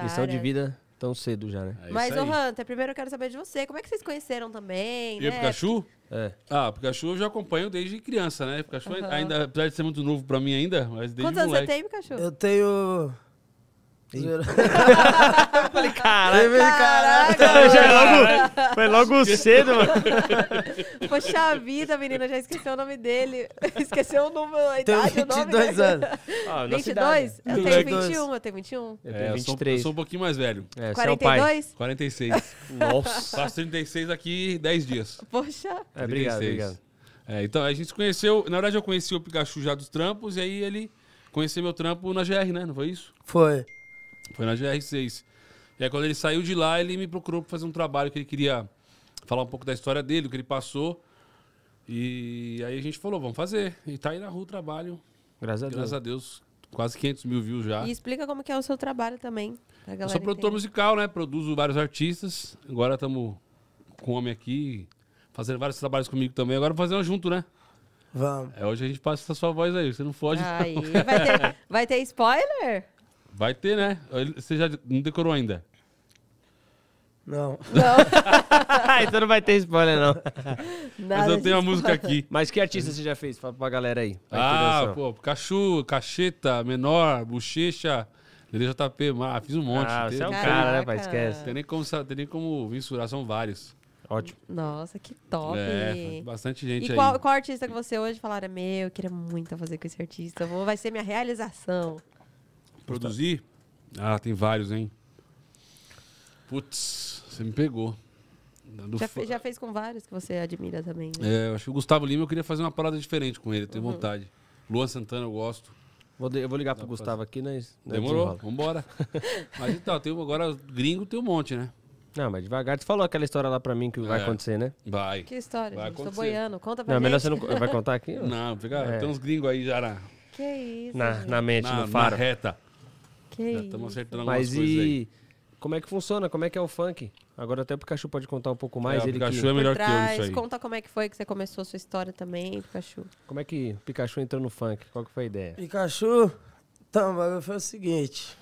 Missão de vida tão cedo já, né? É Mas, ô Hunter, primeiro eu quero saber de você. Como é que vocês conheceram também? E né? o Pikachu? É. Ah, o Pikachu eu já acompanho desde criança, né? Pikachu uhum. ainda, apesar de ser muito novo pra mim ainda, mas desde Quantos moleque. anos você tem, Pikachu? Eu tenho eu falei, caraca, caraca, caraca já é logo, foi logo cedo, mano. Poxa vida, menina, já esqueceu o nome dele. Esqueceu o número, a idade, 22 o nome né? anos. Ah, 22? Eu tenho 21, eu tenho 21. Eu tenho 23. É, eu sou, um pouquinho mais velho. É, 42? 46. É Nossa. Faço 36 aqui 10 dias. Poxa. É, obrigado, obrigado. É, então, a gente se conheceu... Na verdade, eu conheci o Pikachu já dos trampos e aí ele conheceu meu trampo na GR, né? Não foi isso? Foi. Foi na GR6. E aí, quando ele saiu de lá, ele me procurou para fazer um trabalho que ele queria falar um pouco da história dele, o que ele passou. E aí a gente falou, vamos fazer. E tá aí na rua o trabalho. Graças a Deus. Graças a Deus. Quase 500 mil views já. E explica como que é o seu trabalho também. Eu sou produtor musical, né? Produzo vários artistas. Agora estamos com o homem aqui, fazendo vários trabalhos comigo também. Agora vamos fazer um junto, né? Vamos. É, hoje a gente passa essa sua voz aí, você não foge. Aí, não. Vai, ter, vai ter spoiler? Vai ter, né? Você já não decorou ainda. Não. Não. então não vai ter spoiler, não. Mas eu tenho a música aqui. Mas que artista você já fez? Fala pra galera aí. ah, pô, Cachu, Cacheta, Menor, Bochecha, DJP, ah, fiz um monte. Ah, você é um cara, né, pai? Esquece. Tem nem como, tem nem como mensurar, são vários. Ótimo. Nossa, que top. É, bastante gente e qual, qual artista que você hoje falaram, meu, eu queria muito fazer com esse artista, vai ser minha realização? Produzir? Ah, tem vários, hein? Putz, você me pegou. Já, fe, já, fez com vários que você admira também. Né? É, eu acho que o Gustavo Lima eu queria fazer uma parada diferente com ele, tenho uhum. vontade. Luan Santana eu gosto. Vou de, eu vou ligar Dá pro Gustavo fazer. aqui, né? né Demorou, vambora. mas então, tem, agora gringo tem um monte, né? Não, mas devagar. Tu falou aquela história lá pra mim que é. vai acontecer, né? Vai. Que história, vai gente? Tô boiando. Conta pra não, gente. Melhor você não vai contar aqui? Não, fica, é. tem uns gringos aí já na... Que isso, Na, na mente, na, no faro. Na reta. Que Já estamos acertando algumas Mas coisas e... aí. Como é que funciona? Como é que é o funk? Agora até o Pikachu pode contar um pouco mais. É, ele o Pikachu que... é melhor trás, que eu isso aí. Conta como é que foi que você começou a sua história também, Pikachu. Como é que o Pikachu entrou no funk? Qual que foi a ideia? Pikachu, então, mas foi o seguinte.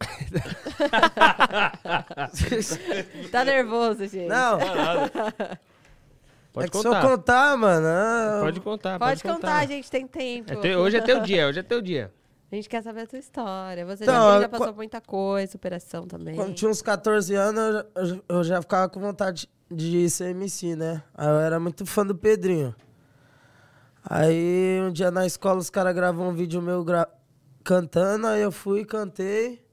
tá nervoso, gente. Não. Tá Não Pode é que contar. Se eu contar, mano. Ah, pode contar, pode, pode contar. contar. gente tem tempo. É te... Hoje é teu dia, hoje é teu dia. A gente quer saber a tua história. Você então, já, já passou muita coisa, superação também. Quando tinha uns 14 anos, eu, já, eu já ficava com vontade de ser MC, né? Aí eu era muito fã do Pedrinho. Aí um dia na escola os caras gravam um vídeo meu gra... cantando, aí eu fui, cantei.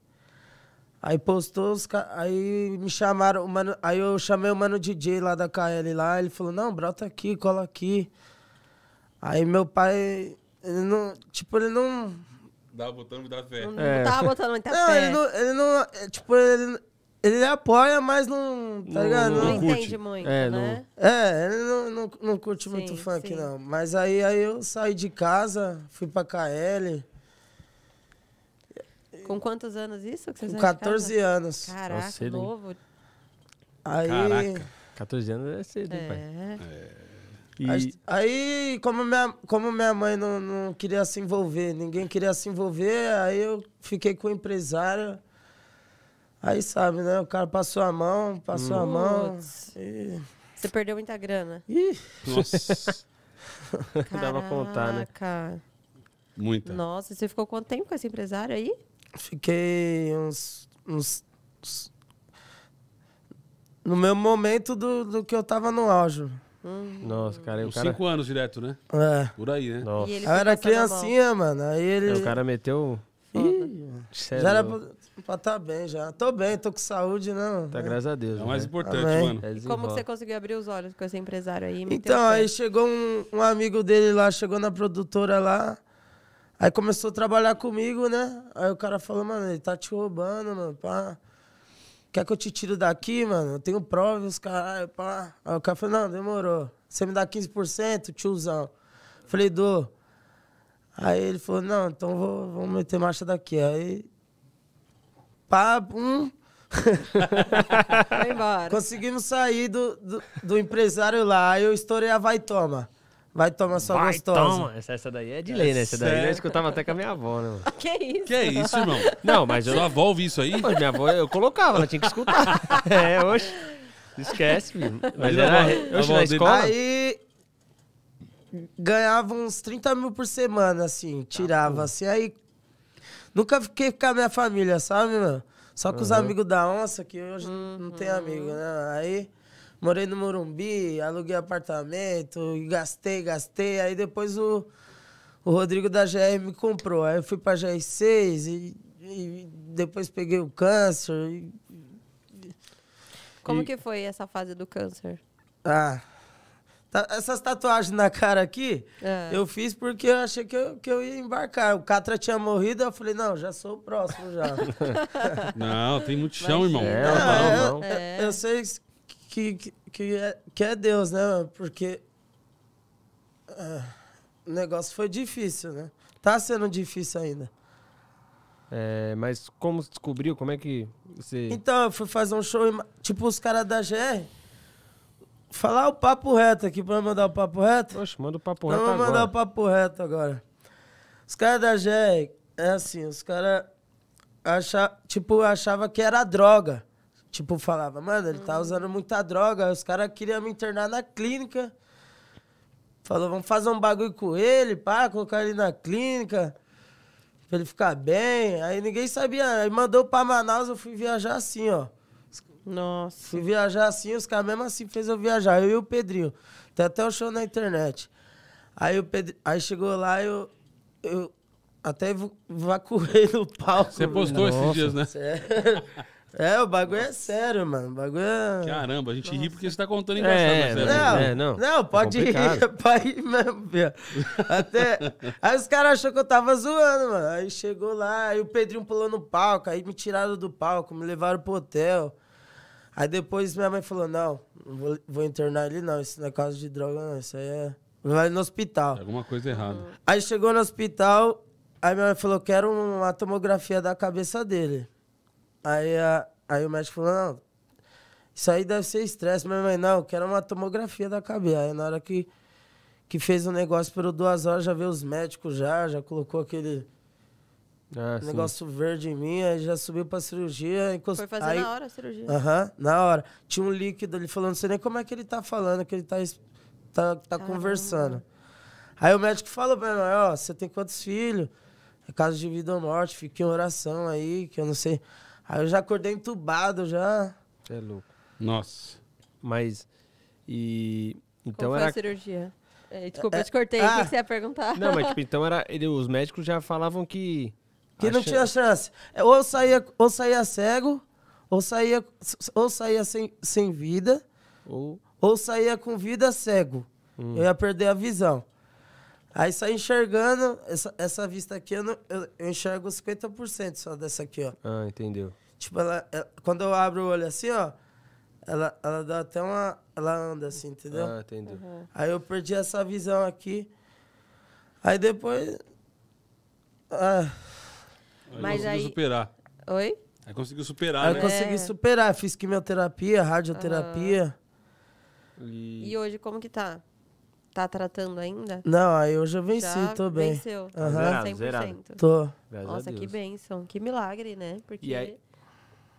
Aí postou os ca... Aí me chamaram, mano... aí eu chamei o mano DJ lá da KL lá, ele falou, não, brota aqui, cola aqui. Aí meu pai, ele não. Tipo, ele não. Dá botando muita fé. Não, é. não tava botando muita não, fé. Ele não, ele não. É, tipo, ele, ele apoia, mas não. Tá não, ligado? Não, não entende muito, é, né? É, ele não, não, não curte sim, muito funk, sim. não. Mas aí, aí eu saí de casa, fui pra KL. Com quantos anos isso? Que Com 14 anos. Caraca, Nossa, novo. Aí... Caraca, 14 anos é cedo, hein, pai. É. E... Aí, como minha, como minha mãe não, não queria se envolver, ninguém queria se envolver, aí eu fiquei com o empresário. Aí sabe, né? O cara passou a mão, passou hum. a mão. E... Você perdeu muita grana. Ih! Nossa! Dava pra contar, né? Muita. Nossa, você ficou quanto tempo com esse empresário aí? Fiquei uns, uns, uns. no meu momento do, do que eu tava no auge. Uhum. Nossa, cara, Uns cara... cinco anos direto, né? É. Por aí, né? Nossa. Eu era criancinha, mano. Aí ele. É, o cara meteu. Ih, é já era pra tá bem, já. Tô bem, tô com saúde, né? Mano? Tá, graças a Deus. É o né? mais importante, Amém. mano. É como você conseguiu abrir os olhos com esse empresário aí? Então, aí chegou um, um amigo dele lá, chegou na produtora lá. Aí começou a trabalhar comigo, né? Aí o cara falou, mano, ele tá te roubando, mano, pá. Quer que eu te tiro daqui, mano? Eu tenho provas, caralho, pá. Aí o cara falou, não, demorou. Você me dá 15%, tiozão. Falei, dou. Aí ele falou, não, então vou, vou meter marcha daqui. Aí. Pá, um. Foi embora. Conseguimos sair do, do, do empresário lá. Aí eu estourei a Vai Toma. Vai tomar sua Vai, gostosa. Toma. Essa, essa daí é de lei, né? Essa daí eu escutava até com a minha avó, né? Que isso? Que é isso, irmão? Não, mas eu... Sua avó isso aí? Mas minha avó, eu colocava, ela tinha que escutar. é, hoje... Esquece, filho. Mas eu era... na escola... Aí ganhava uns 30 mil por semana, assim. Tirava, tá assim. Aí nunca fiquei com a minha família, sabe, mano? Só com uhum. os amigos da onça, que hoje uhum. não tem uhum. amigo, né? Aí morei no Morumbi, aluguei apartamento, gastei, gastei. Aí depois o, o Rodrigo da GR me comprou. Aí eu fui pra GR6 e, e depois peguei o câncer. E, Como e... que foi essa fase do câncer? Ah. Tá, essas tatuagens na cara aqui, é. eu fiz porque eu achei que eu, que eu ia embarcar. O Catra tinha morrido, eu falei, não, já sou o próximo já. não, tem muito chão, Mas, irmão. É, não, não, não. É, é. eu sei que, que, é, que é Deus, né? Porque é, o negócio foi difícil, né? Tá sendo difícil ainda. É, mas como você descobriu? Como é que você. Então, eu fui fazer um show, tipo, os caras da GR. Falar o papo reto aqui, pra mandar o papo reto? Poxa, manda o papo Não reto agora. Vamos mandar o papo reto agora. Os caras da GR, é assim, os caras achava, tipo, achava que era droga. Tipo, falava, mano, ele tá uhum. usando muita droga. Os caras queriam me internar na clínica. Falou, vamos fazer um bagulho com ele, pá, colocar ele na clínica. Pra ele ficar bem. Aí ninguém sabia. Aí mandou pra Manaus, eu fui viajar assim, ó. Nossa. Fui viajar assim, os caras mesmo assim fez eu viajar. Eu e o Pedrinho. Tem até o um show na internet. Aí o Pedro. Aí chegou lá, eu. eu até vacuei no palco. Você postou esses dias, né? Sério. É, o bagulho é sério, mano. O bagulho é. Caramba, a gente ri porque você tá contando é, engraçado, né, é, né, mas não, é, não. Não, pode é rir, pai mesmo, velho. Até. aí os caras achou que eu tava zoando, mano. Aí chegou lá, aí o Pedrinho pulou no palco, aí me tiraram do palco, me levaram pro hotel. Aí depois minha mãe falou: não, não vou, vou internar ele, não. Isso não é caso de droga, não. Isso aí é. Vai no hospital. alguma coisa errada. Aí chegou no hospital, aí minha mãe falou: quero uma tomografia da cabeça dele. Aí, a, aí o médico falou, não, isso aí deve ser estresse. Minha mãe, não, eu quero uma tomografia da cabeça. Aí na hora que, que fez o negócio, por duas horas, já veio os médicos já, já colocou aquele... Ah, negócio sim. verde em mim, aí já subiu pra cirurgia. Encost... Foi fazer aí... na hora a cirurgia? Aham, na hora. Tinha um líquido ali falando, não sei nem como é que ele tá falando, que ele tá, tá, tá conversando. Aí o médico falou pra mim, ó, você tem quantos filhos? É caso de vida ou morte, fique em oração aí, que eu não sei. Aí eu já acordei entubado, já. Você é louco. Nossa. Mas. E. Então Como foi era... a cirurgia? É, é, desculpa, é, eu te cortei. Ah, o que você ia perguntar? Não, mas tipo, então era. Ele, os médicos já falavam que. Que não chance... tinha chance. É, ou saía, ou saía cego, ou saía, ou saía sem, sem vida, ou, ou saía com vida cego. Hum. Eu ia perder a visão. Aí só enxergando essa, essa vista aqui, eu, não, eu, eu enxergo 50% só dessa aqui, ó. Ah, entendeu. Tipo, ela, ela, quando eu abro o olho assim, ó, ela, ela dá até uma. Ela anda assim, entendeu? Ah, entendeu. Uhum. Aí eu perdi essa visão aqui. Aí depois. Ah. Aí Mas conseguiu aí... superar. Oi? Aí conseguiu superar, aí né? Eu consegui é. superar. Fiz quimioterapia, radioterapia. Uhum. E... e hoje, como que tá? tá tratando ainda? Não, aí eu já venci, já tô bem. Venceu. Uhum. Zerado, 100%. Zerado. Tô. Graças Nossa, que bênção. Que milagre, né? Porque... E aí,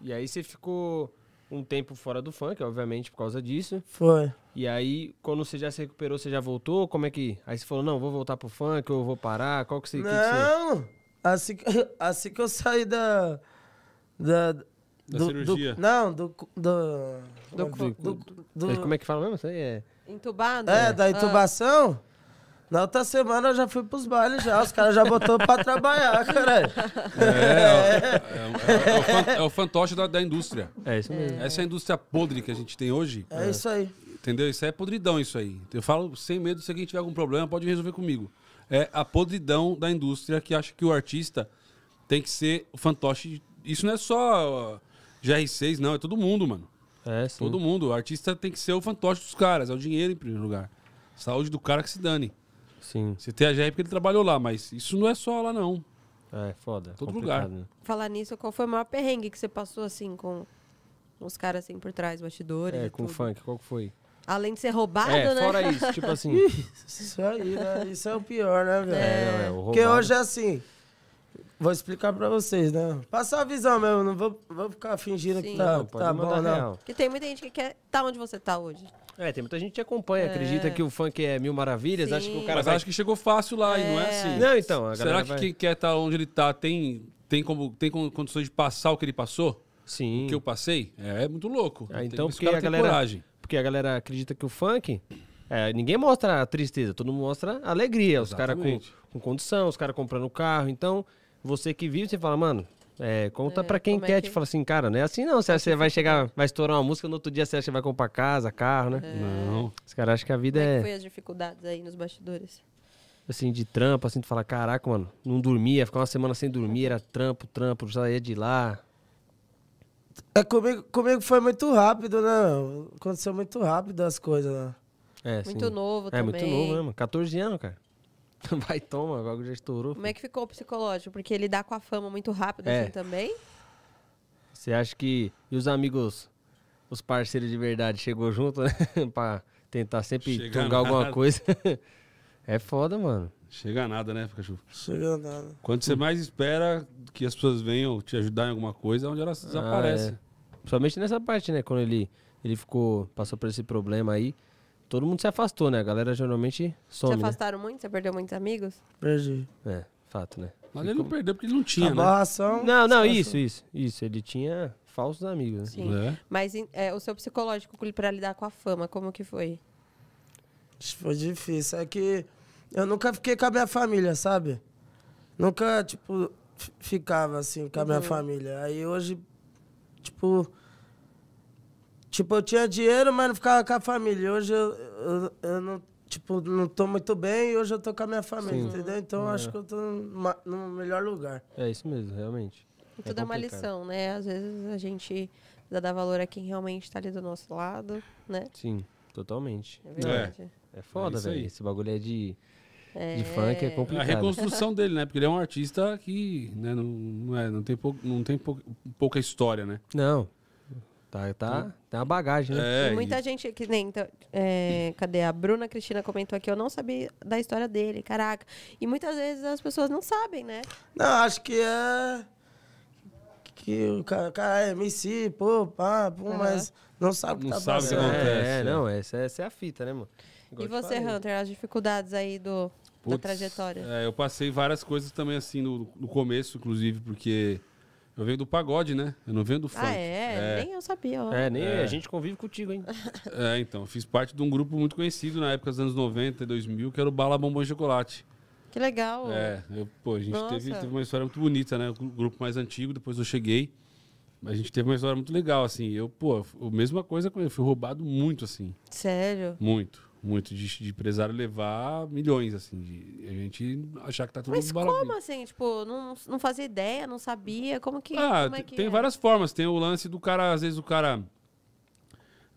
e aí você ficou um tempo fora do funk, obviamente, por causa disso. Foi. E aí, quando você já se recuperou, você já voltou? Como é que. Aí você falou, não, vou voltar pro funk, eu vou parar? Qual que você. Não! Que que você... Assim, assim que eu saí da. Da. Da do, cirurgia? Do, não, do. Do. Do, do, do, do Como é que fala mesmo? Isso aí é. Entubado? É, da ah. intubação? Ah. Na outra semana eu já fui pros bailes já, os caras já botou pra trabalhar, caralho. É, é, é, é, o é fantoche da, da, indústria. É isso mesmo. Essa é a indústria podre que a gente tem hoje. É, isso aí. Entendeu? Isso é podridão, isso aí. Eu falo sem medo, se alguém tiver algum problema, pode resolver comigo. É a podridão da indústria que acha que o artista tem que ser o fantoche. Isso não é só GR6, não, é todo mundo, mano. É, sim. Todo mundo. O artista tem que ser o fantoche dos caras. É o dinheiro em primeiro lugar. Saúde do cara que se dane. Sim. Você tem a GR porque ele trabalhou lá, mas isso não é só lá, não. É, foda. Todo lugar. Né? Falar nisso, qual foi o maior perrengue que você passou, assim, com os caras, assim, por trás, bastidores É, com o funk. Qual que foi? Além de ser roubado, é, né? fora isso, tipo assim... isso aí, né? Isso é o pior, né, velho? É, é, é o roubado. Porque hoje é assim... Vou explicar pra vocês, né? Passar a visão mesmo, não vou, vou ficar fingindo Sim. que tá, não, que tá bom, não. Real. Porque tem muita gente que quer estar tá onde você tá hoje. É, tem muita gente que acompanha, é. acredita que o funk é mil maravilhas, Sim. acha que o cara. Mas vai... que chegou fácil lá é. e não é, é assim. Não, então. A Será que vai... quem quer estar tá onde ele tá tem, tem, como, tem condições de passar o que ele passou? Sim. O que eu passei? É, é muito louco. É, então, porque a galera. Coragem. Porque a galera acredita que o funk. É, ninguém mostra a tristeza, todo mundo mostra a alegria. Exatamente. Os caras com, com condição, os caras comprando carro. Então, você que vive, você fala, mano, é, conta é, pra quem é quer, é que... te tipo, fala assim, cara, não é assim não. Você, você vai chegar, vai estourar uma música, no outro dia você acha que vai comprar casa, carro, né? É. Não. Os caras acham que a vida Como é. Que é foi as dificuldades aí nos bastidores? Assim, de trampo, assim, tu fala, caraca, mano, não dormia, ficava uma semana sem dormir, era trampo, trampo, ia de lá. É, comigo, comigo foi muito rápido, né? Aconteceu muito rápido as coisas, né? É, muito novo é, também. É, muito novo, né, mano? 14 anos, cara. Vai, toma, o bagulho já estourou. Como é que ficou o psicológico? Porque ele dá com a fama muito rápido é. assim também? Você acha que. E os amigos, os parceiros de verdade, chegou junto, né? pra tentar sempre Chega tungar nada. alguma coisa. é foda, mano. Chega a nada, né, Pikachu? Chega a nada. Quando você mais espera que as pessoas venham te ajudar em alguma coisa, é onde elas ah, desaparecem. Ah, é. Principalmente nessa parte, né? Quando ele, ele ficou. passou por esse problema aí. Todo mundo se afastou, né? A galera geralmente some. Se né? afastaram né? muito? Você perdeu muitos amigos? Perdi. É, fato, né? Mas ele não perdeu porque ele não tinha, Abarração, né? Não, não, isso, isso, isso. Ele tinha falsos amigos, né? Sim. É. Mas é, o seu psicológico para lidar com a fama, como que foi? Foi difícil. É que eu nunca fiquei com a minha família, sabe? Nunca, tipo, ficava assim com a minha uhum. família. Aí hoje, tipo, Tipo, eu tinha dinheiro, mas não ficava com a família. Hoje eu, eu, eu não, tipo, não tô muito bem e hoje eu tô com a minha família, Sim. entendeu? Então é. acho que eu tô no melhor lugar. É isso mesmo, realmente. E é tudo é, é uma lição, né? Às vezes a gente dá valor a quem realmente está ali do nosso lado, né? Sim, totalmente. É verdade. É, é foda, é velho. Esse bagulho é de, de é. funk, é complicado. A reconstrução dele, né? Porque ele é um artista que né, não, não, é, não tem, pou, não tem pou, pouca história, né? Não, Tá, tá, hum. tem uma bagagem, né? É, muita e- gente que nem. então, é, cadê? A Bruna Cristina comentou aqui, eu não sabia da história dele, caraca. E muitas vezes as pessoas não sabem, né? Não, acho que é. Que o cara, cara é MC, pô, pá, pô, mas não sabe o que Não tá sabe o que acontece, É, é. não, é. essa, essa é a fita, né, mano? Igual e você, falei. Hunter, as dificuldades aí do, da trajetória. É, eu passei várias coisas também assim no, no começo, inclusive, porque eu venho do pagode, né? Eu não venho do ah, funk. Ah, é? é. Nem eu sabia. Ó. É, nem é. a gente convive contigo, hein? é, então. Fiz parte de um grupo muito conhecido na época dos anos 90 e 2000, que era o Bala Bombom Chocolate. Que legal. É, eu, pô, a gente teve, teve, uma história muito bonita, né? O grupo mais antigo, depois eu cheguei. Mas a gente teve uma história muito legal, assim. Eu, pô, a mesma coisa, eu fui roubado muito, assim. Sério? Muito muito de, de, empresário levar milhões, assim, de a gente achar que tá tudo Mas barato. como assim? Tipo, não, não fazia ideia, não sabia? Como que. Ah, como é que tem é? várias formas. Tem o lance do cara, às vezes o cara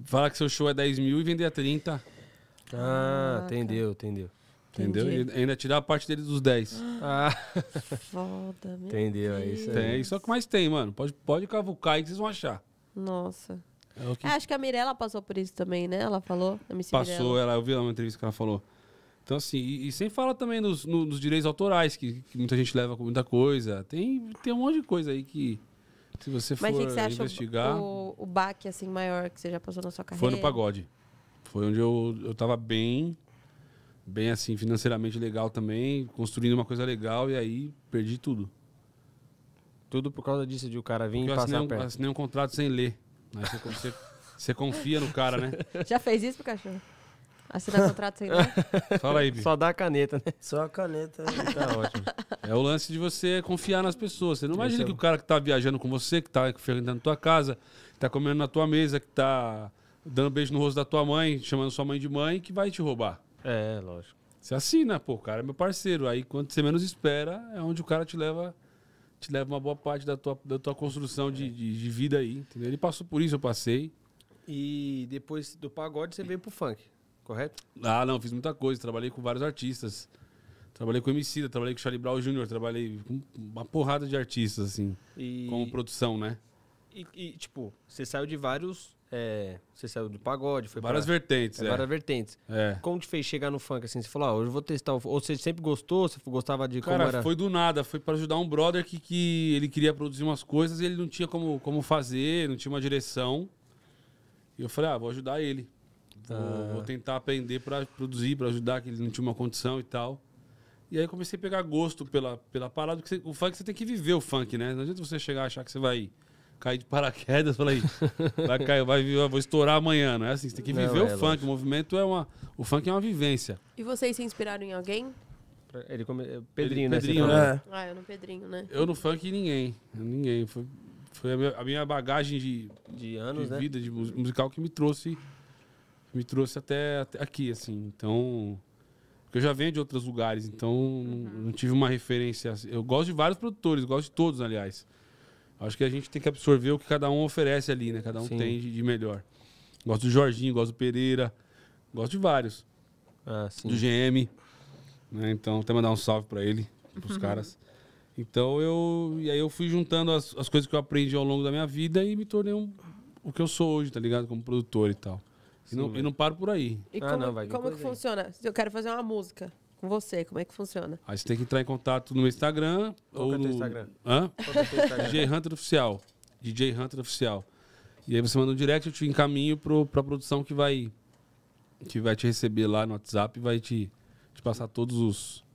fala que seu show é 10 mil e vender a 30. Ah, ah tá. entendeu, entendeu. Entendeu? E ainda tirar a parte dele dos 10. Ah, ah. Foda, meu Entendeu, Deus. é isso aí. Tem, só é que mais tem, mano. Pode, pode cavucar aí que vocês vão achar. Nossa. É é, acho que a Mirella passou por isso também, né? Ela falou, MC Passou, ela, eu vi lá uma entrevista que ela falou. Então, assim, e, e sem falar também nos, nos direitos autorais, que, que, muita gente leva com muita coisa. Tem, tem um monte de coisa aí que, se você for Mas o que você investigar... o, o baque, assim, maior que você já passou na sua carreira? Foi no pagode. Foi onde eu, eu tava bem, bem, assim, financeiramente legal também, construindo uma coisa legal, e aí perdi tudo. Tudo por causa disso, de o cara vir e passar eu assinei um, assinei um contrato sem ler. Aí você, você, você confia no cara, né? Já fez isso pro cachorro? Assinar contrato sem ler? Fala aí, Bi. Só dá a caneta, né? Só a caneta. Tá, tá ótimo. É o lance de você confiar nas pessoas. Você não imagina é que o cara que tá viajando com você, que tá frequentando tua casa, que tá comendo na tua mesa, que tá dando beijo no rosto da tua mãe, chamando sua mãe de mãe, que vai te roubar. É, lógico. Você assina, pô, o cara é meu parceiro. Aí quando você menos espera, é onde o cara te leva te leva uma boa parte da tua, da tua construção de, de, de vida aí, entendeu? Ele passou por isso, eu passei. E depois do pagode você veio pro funk, correto? Ah, não, fiz muita coisa, trabalhei com vários artistas. Trabalhei com MC, trabalhei com Charlie Brown Jr., trabalhei com uma porrada de artistas, assim, e... como produção, né? E, e, tipo, você saiu de vários é, você saiu do pagode, foi Várias pra... vertentes, é, é. Várias vertentes. É. Como te fez chegar no funk, assim? Você falou, ah, hoje eu vou testar. O... Ou você sempre gostou? Você gostava de Cara, como era... foi do nada. Foi para ajudar um brother que, que ele queria produzir umas coisas e ele não tinha como, como fazer, não tinha uma direção. E eu falei, ah, vou ajudar ele. Vou, ah. vou tentar aprender para produzir, para ajudar, que ele não tinha uma condição e tal. E aí comecei a pegar gosto pela, pela parada, porque você, o funk você tem que viver o funk, né? Não adianta você chegar e achar que você vai cair de paraquedas, falei, vai cair, vai, vou estourar amanhã, não é assim? Você tem que viver não, o é, funk, lógico. o movimento é uma, o funk é uma vivência. E vocês se inspiraram em alguém? Ele come... Pedrinho, Ele, né? Pedrinho, né? É. Ah, eu no Pedrinho, né? Eu no funk ninguém, ninguém. Foi, foi a, minha, a, minha, bagagem de, de anos, de né? vida, de musical que me trouxe, me trouxe até, até aqui, assim. Então, porque eu já venho de outros lugares, então uhum. não tive uma referência. Assim. Eu gosto de vários produtores, gosto de todos, aliás. Acho que a gente tem que absorver o que cada um oferece ali, né? Cada um Sim. tem de melhor. Gosto do Jorginho, gosto do Pereira, gosto de vários. Ah, do GM. Né? Então, até mandar um salve para ele, pros caras. Então eu. E aí eu fui juntando as, as coisas que eu aprendi ao longo da minha vida e me tornei um, o que eu sou hoje, tá ligado? Como produtor e tal. Sim, e, não, e não paro por aí. E ah, como, não, vai, como que aí. funciona? Se eu quero fazer uma música com você? Como é que funciona? Aí você tem que entrar em contato no Instagram Qual é ou é no Instagram? Hã? É Instagram? DJ Hunter oficial. DJ Hunter oficial. E aí você manda um direct, eu te encaminho pro, pra produção que vai que vai te receber lá no WhatsApp e vai te, te passar todos os,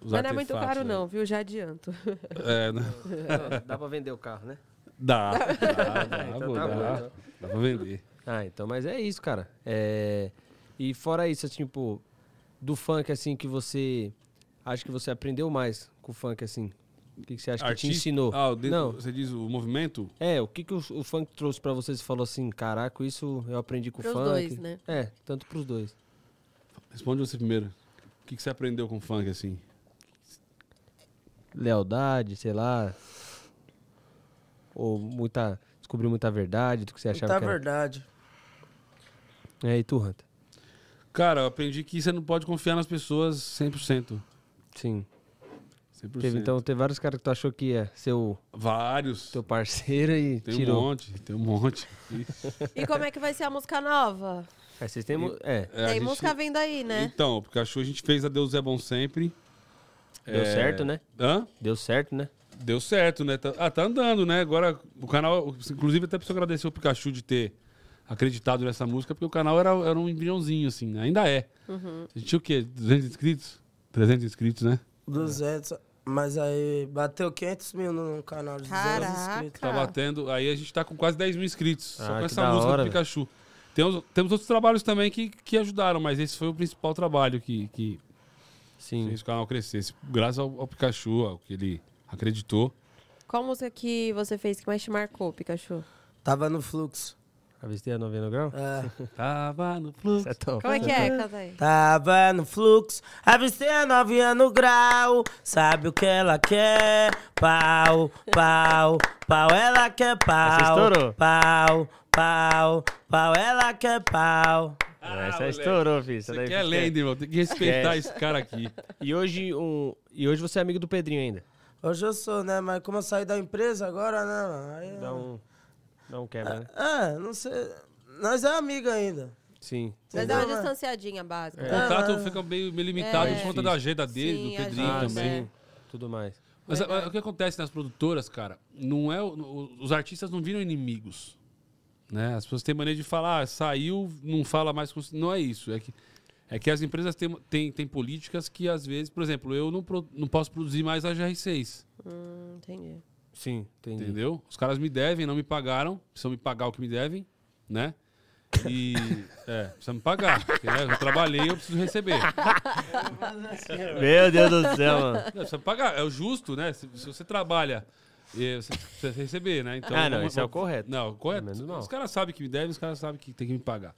os Mas não é muito caro né? não, viu? Já adianto. É, né? Dá pra vender o carro, né? Dá, dá, dá, então dá, tá dá, então. dá pra vender. Ah, então, mas é isso, cara. É... E fora isso, assim, tipo, do funk, assim, que você acha que você aprendeu mais com o funk, assim? O que, que você acha Artista? que te ensinou? Ah, de... Não. Você diz o movimento? É, o que, que o, o funk trouxe para você? Você falou assim, caraca, isso eu aprendi com pros o funk. dois, né? É, tanto pros dois. Responde você primeiro. O que, que você aprendeu com o funk, assim? Lealdade, sei lá. Ou muita. Descobriu muita verdade do que você achava muita que verdade. É, e tu, Hunter? Cara, eu aprendi que você não pode confiar nas pessoas 100%. Sim. 100%. Teve, então, teve vários caras que tu achou que ia ser o... Vários. Teu parceiro e tem tirou. Tem um monte, tem um monte. e como é que vai ser a música nova? É, vocês têm... é. é tem música gente... vindo aí, né? Então, porque achou a gente fez a Deus é Bom Sempre. Deu é... certo, né? Hã? Deu certo, né? Deu certo, né? Tá, ah, tá andando, né? Agora, o canal... Inclusive, até preciso agradecer o Pikachu de ter acreditado nessa música, porque o canal era, era um embriãozinho, assim. Né? Ainda é. Uhum. A gente tinha o quê? 200 inscritos? 300 inscritos, né? 200. É. Mas aí bateu 500 mil no canal de 200 inscritos. Tá batendo. Aí a gente tá com quase 10 mil inscritos. Ah, só com essa música hora, do Pikachu. Temos, temos outros trabalhos também que, que ajudaram, mas esse foi o principal trabalho que, que Sim. fez o canal crescesse. Graças ao, ao Pikachu, ao que ele acreditou. Qual música que você fez que mais te marcou, Pikachu? Tava no fluxo. Avistei a novena grau? É. Tava no fluxo. É top. Como é que é? Canta aí. Tava no fluxo, avistei a novinha no grau. Sabe o que ela quer? Pau, pau, pau, ela quer pau. Estourou? Pau, pau, pau, ela quer pau. Ah, ah essa moleque. estourou, filho. Isso aqui é lenda, irmão. Tem que respeitar é. esse cara aqui. E hoje, um... e hoje você é amigo do Pedrinho ainda? Hoje eu sou, né? Mas como eu saí da empresa agora, né? Aí, Dá um... Não quebra, né? É, não sei. Nós é amiga ainda. Sim. Mas dá uma distanciadinha básica. O contrato É, ah, fica meio, meio limitado É. por conta da agenda dele, Sim, do Pedrinho Ah, também. sim. Tudo mais. Mas a- o que acontece nas produtoras, cara, não é. Os artistas não viram inimigos. Né? As pessoas têm maneira de falar, ah, saiu, não fala mais com. Não é isso. É que, é que as empresas têm, têm, têm políticas que, às vezes, por exemplo, eu não, pro- não posso produzir mais a GR6. Hum, entendi. Sim, entendi. Entendeu? Os caras me devem, não me pagaram, precisam me pagar o que me devem, né? E. É, precisa me pagar. Porque, né, eu trabalhei, eu preciso receber. Meu Deus do céu, mano. Não, precisa me pagar. É o justo, né? Se, se você trabalha, você precisa receber, né? Então, ah, não, isso é o correto. Não, o correto. não. Os caras sabem que me devem, os caras sabem que tem que me pagar.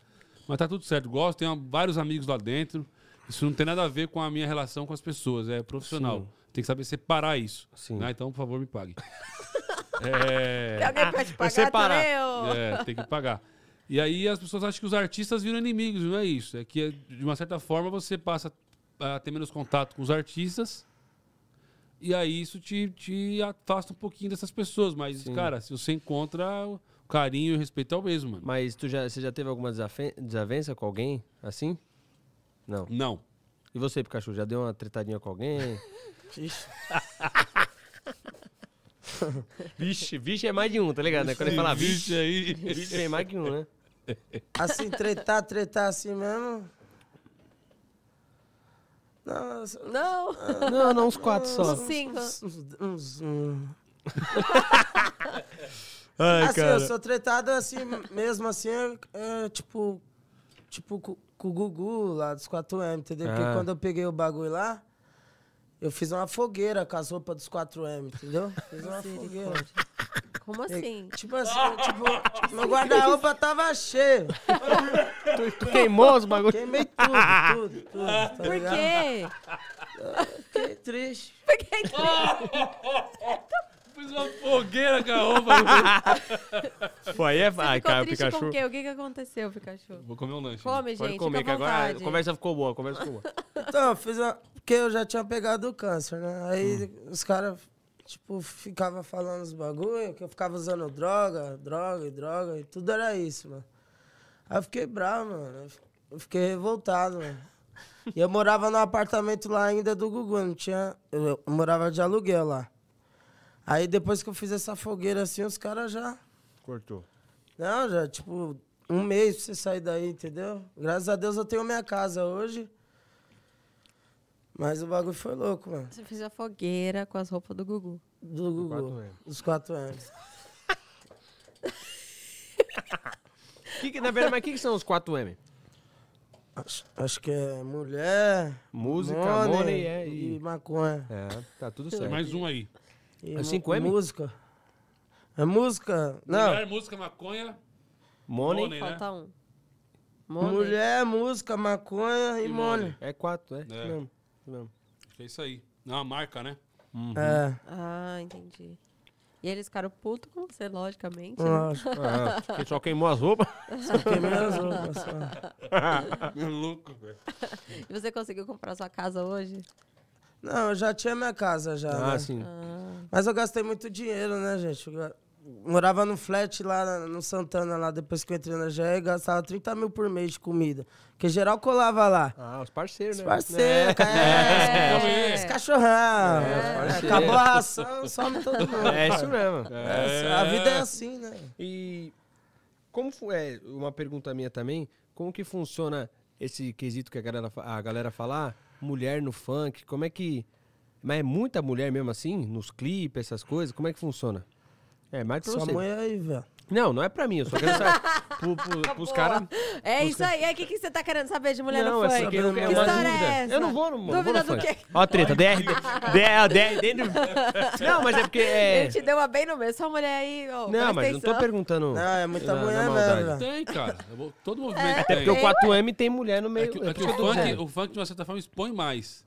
Mas tá tudo certo. Gosto, tenho vários amigos lá dentro. Isso não tem nada a ver com a minha relação com as pessoas, é profissional. Sim tem que saber separar isso. Sim. Né? Então, por favor, me pague. é... Tem alguém pra te pagar separar. É, tem que pagar. E aí as pessoas acham que os artistas viram inimigos, não é isso. É que, de uma certa forma, você passa a ter menos contato com os artistas e aí isso te, te afasta um pouquinho dessas pessoas. Mas, Sim. cara, se você encontra, o carinho e o respeito é o mesmo, mano. Mas tu já, você já teve alguma desavença com alguém assim? Não. Não. E você, Pikachu, já deu uma tretadinha com alguém? Vixe. vixe, vixe é mais de um, tá ligado? Né? Quando ele fala vixe, vixe aí. Vixe é mais de um, né? Assim, tretar, tretar assim mesmo. Nossa. Não. Ah, não, não, uns quatro só. Uns cinco. Uns, uns, uns, uns. Ai, assim, cara. eu sou tretado assim, mesmo assim, é, é tipo, tipo com, com o Gugu lá dos 4M, entendeu? Ah. Porque quando eu peguei o bagulho lá, eu fiz uma fogueira com as roupas dos 4M, entendeu? Fiz uma fogueira. Como assim? tipo assim, tipo, tipo meu guarda-roupa tava cheio. Tu, tu queimou os bagulhos? Queimei tudo, tudo, tudo. Tá Por ligado? quê? Eu fiquei triste. Fiquei triste. Fiz uma fogueira com a roupa. Foi aí, é... ai, cara, o Pikachu. Com quê? O que, que aconteceu, Pikachu? Vou comer um lanche. Come, gente. Pode comer, que agora a conversa ficou boa, a conversa ficou boa. Então, fiz uma... Porque eu já tinha pegado o câncer, né? Aí hum. os caras, tipo, ficavam falando os bagulho, que eu ficava usando droga, droga e droga, e tudo era isso, mano. Aí eu fiquei bravo, mano. Eu fiquei revoltado, mano. E eu morava no apartamento lá ainda do Gugu, não tinha. Eu morava de aluguel lá. Aí depois que eu fiz essa fogueira assim, os caras já. Cortou. Não, já, tipo, um mês pra você sair daí, entendeu? Graças a Deus eu tenho minha casa hoje. Mas o bagulho foi louco, mano. Você fez a fogueira com as roupas do Gugu. Do Gugu. Dos quatro anos. que que, na verdade, mas o que, que, são os 4M? Acho, acho, que é mulher, música, money, money é, e... e maconha. É, tá tudo certo. Tem mais um aí. E é 5M? Música. É música. Não. Mulher, música, maconha. Money. money né? Falta né? um. Money. Mulher, música, maconha e, e money. money. É quatro, é? É. é isso aí. É uma marca, né? Uhum. É. Ah, entendi. E eles ficaram putos com você, logicamente. Né? Lógico. Né? É, só queimou as roupas. Só queimou as roupas. Meu louco, velho. E você conseguiu comprar sua casa hoje? Não, eu já tinha minha casa já. Ah, né? sim. Ah. Mas eu gastei muito dinheiro, né, gente? Eu morava no flat lá no Santana, lá depois que eu entrei na GE, gastava 30 mil por mês de comida. Porque geral colava lá. Ah, os parceiros, né? Os parceiros, é. é. é. Os cachorrão. É, os é, Acabou a ração, some todo é mundo. É isso mesmo. É. A vida é assim, né? E como foi. uma pergunta minha também. Como que funciona esse quesito que a galera, a galera falar? mulher no funk? Como é que. Mas é muita mulher mesmo assim? Nos clipes, essas coisas? Como é que funciona? É, mais que Sua você. mãe aí, velho. Não, não é pra mim, eu só quero saber. pro, pro, pros caras. É isso aí. O que, que você tá querendo saber de mulher não, no é assim funk? que história é essa? Eu não vou no mundo. Dúvida do quê? Ó, a treta. DR, DR, DR, Não, mas é porque. a Ele te deu uma bem no meio. Só mulher aí. não, mas não tô perguntando. Não, ah, é muita mulher, não Tem, cara. todo movimento. É, Até porque o 4M tem mulher no meio. É que, é o, funk, o funk, de uma certa forma, expõe mais.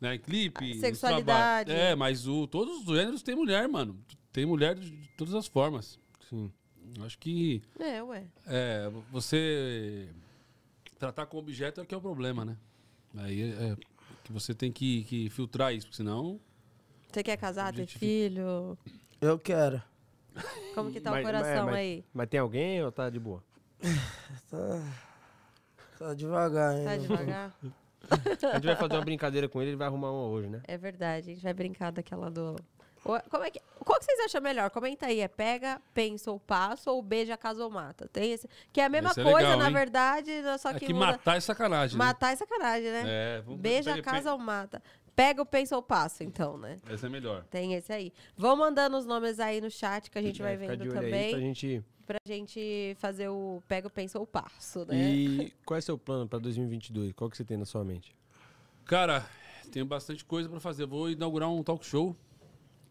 Né? Clipe, sexualidade. É, mas o, todos os gêneros tem mulher, mano. Tem mulher de todas as formas. Sim. Acho que. É, ué. É, você tratar com objeto é que é o problema, né? Aí é, é que você tem que, que filtrar isso, porque senão. Você quer casar, ter filho? Eu quero. Como que tá mas, o coração mas, mas, aí? Mas tem alguém ou tá de boa? tá. Tá devagar, hein? Tá devagar. a gente vai fazer uma brincadeira com ele, ele vai arrumar uma hoje, né? É verdade, a gente vai brincar daquela do como é que, qual que vocês acham melhor? Comenta aí. É pega, pensa ou passo ou beija, casa ou mata. Tem esse, que é a mesma é coisa, legal, na hein? verdade, só é que. É que muda. matar é sacanagem. Né? Matar né? é sacanagem, né? É, vamos beija, casa ou mata. Pega pensa ou passo, então, né? Esse é melhor. Tem esse aí. Vão mandando os nomes aí no chat que a gente é, vai vendo também. Aí pra gente... pra gente fazer o pega, pensa ou passo, né? E qual é seu plano pra 2022? Qual que você tem na sua mente? Cara, tenho bastante coisa para fazer. Vou inaugurar um talk show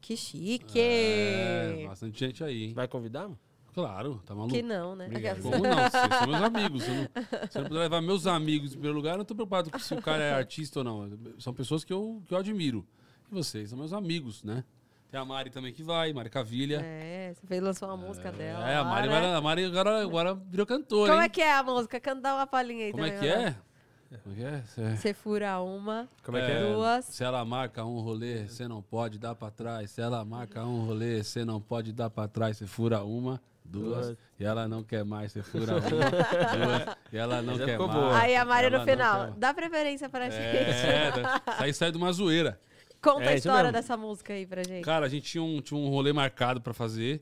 que chique! É, bastante gente aí, hein? Vai convidar? Claro, tá maluco. Que não, né? Obrigado. Como não? Vocês são meus amigos. Se eu não, se eu puder levar meus amigos em primeiro lugar, eu não tô preocupado com se o cara é artista ou não. São pessoas que eu, que eu admiro. E vocês são meus amigos, né? Tem a Mari também que vai, Mari Cavilha. É, você fez, lançou uma é, música dela. É, a Mari, né? a Mari agora, agora virou cantora. Como hein? é que é a música? Canta uma palhinha aí Como é também, é que é? É? Você é? fura uma, é, é duas. Se ela marca um rolê, você não pode dar para trás. Se ela marca um rolê, você não pode dar para trás. Você fura uma, duas, duas, E ela não quer mais. Você fura uma, duas. E ela não Já quer mais. Boa. Aí a Mari no final, dá preferência para é, gente. É, aí sai de uma zoeira. Conta é, a história dessa música aí pra gente. Cara, a gente tinha um, tinha um rolê marcado para fazer.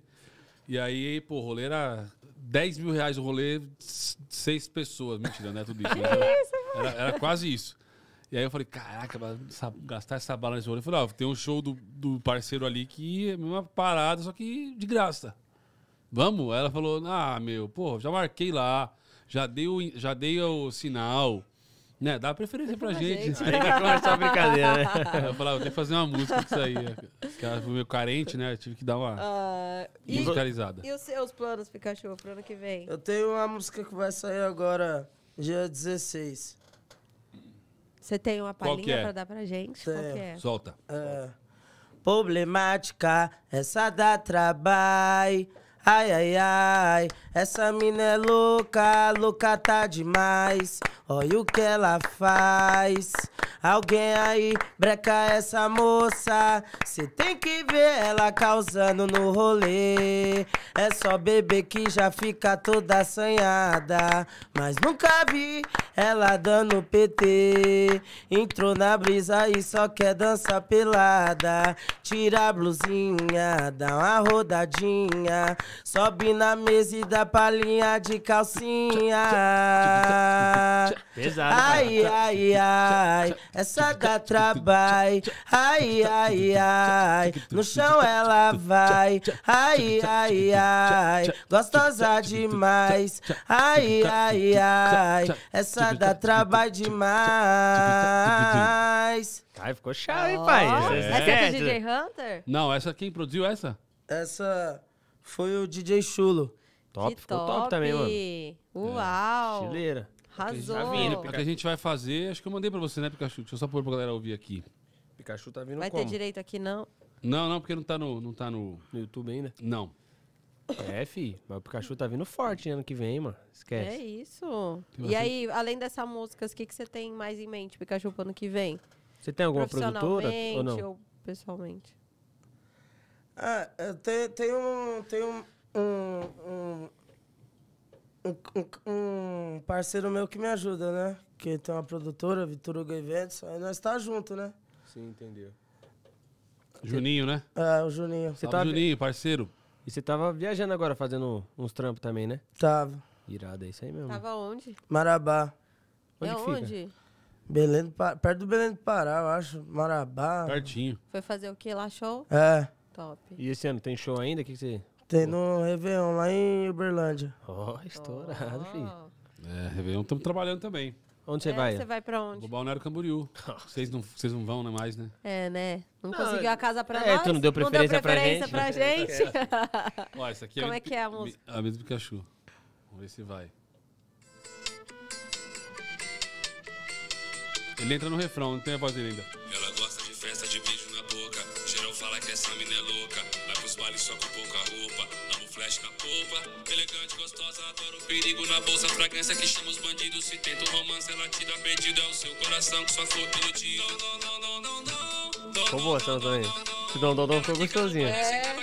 E aí, pô, o rolê era 10 mil reais o rolê, seis pessoas. Mentira, né tudo isso. Né? isso era, era quase isso. E aí eu falei, caraca, gastar essa bala nesse rolê. Eu falei, ó, tem um show do, do parceiro ali que é uma parada, só que de graça. Vamos? Ela falou, ah, meu, pô, já marquei lá, já dei o, já dei o sinal. Né, dá preferência pra, pra gente. gente. Aí vai começar a brincadeira, né? eu falava, eu tenho que fazer uma música com isso aí. Que ela foi meio carente, né? Eu tive que dar uma uh, musicalizada. E, e os seus planos, Pikachu, pro ano que vem? Eu tenho uma música que vai sair agora, dia 16. Você tem uma palhinha é? pra dar pra gente? Qual que é? Solta. É, problemática, essa dá trabalho. Ai, ai, ai, essa mina é louca, louca tá demais. Olha o que ela faz. Alguém aí breca essa moça. Cê tem que ver ela causando no rolê. É só bebê que já fica toda assanhada. Mas nunca vi ela dando PT. Entrou na brisa e só quer dançar pelada. Tira a blusinha, dá uma rodadinha. Sobe na mesa e dá Palinha de calcinha. Pesado. Ai, ai, ai, essa dá trabalho. Ai, ai, ai, no chão ela vai. Ai, ai, ai, gostosa demais. Ai, ai, ai, essa dá trabalho demais. Ai, ficou chato, hein, pai? Oh, essa é, é do DJ Hunter? Não, essa quem produziu essa? Essa foi o DJ Chulo. Top, que ficou top. top também, mano. Uau! É. Chileira. Arrasou. Tá vindo, o que a gente vai fazer, acho que eu mandei pra você, né, Pikachu? Deixa eu só pôr pra galera ouvir aqui. Pikachu tá vindo Vai como? ter direito aqui, não? Não, não, porque não tá no... Não tá no... no YouTube ainda? Não. É, fi. Mas o Pikachu tá vindo forte né, ano que vem, mano. Esquece. É isso. e aí, além dessas músicas, o que, que você tem mais em mente, Pikachu, pro ano que vem? Você tem alguma produtora ou não? Ou pessoalmente? Ah, tem, tem um... Tem um um, um, um, parceiro meu que me ajuda, né? Que tem uma produtora, Hugo Eventos. Aí nós tá junto, né? Sim, entendeu. Juninho, né? É, o Juninho. Você tava... Juninho, parceiro. E você tava viajando agora, fazendo uns trampos também, né? Tava. Irado, é isso aí mesmo. Tava onde? Marabá. É onde é onde? Belém do Pará, perto do Belém do Pará, eu acho. Marabá. Pertinho. Foi fazer o que lá, show? É. Top. E esse ano tem show ainda? O que, que você tem no Réveillon, lá em Uberlândia. Ó, estourado, filho. É, Réveillon estamos trabalhando também. Onde você É, vai? Você vai pra onde? Vou Balneário Camboriú. Vocês não, vocês não vão né, mais, né? É, né? Não, Não, conseguiu é- a casa pra é, nós. tu não deu preferência pra gente, deu preferência pra gente. É. Ó, essa aqui é Como é que é a música? A mesma do Pikachu. Vamos ver se vai. Ele entra no refrão, não tem a voz dele ainda. Ela gosta de festa, de beijo na boca. Geral fala que essa mina é louca. Vale só com pouca roupa, amo flash na polpa. Elegante, gostosa, adoro o perigo na bolsa. Fragrância que chama os bandidos. Se tenta o romance, ela te dá perdido. É o seu coração que só flor todo dia. Não, não, não, não, não. Ficou boa essa também. Se não, não, não, ficou gostosinha. É.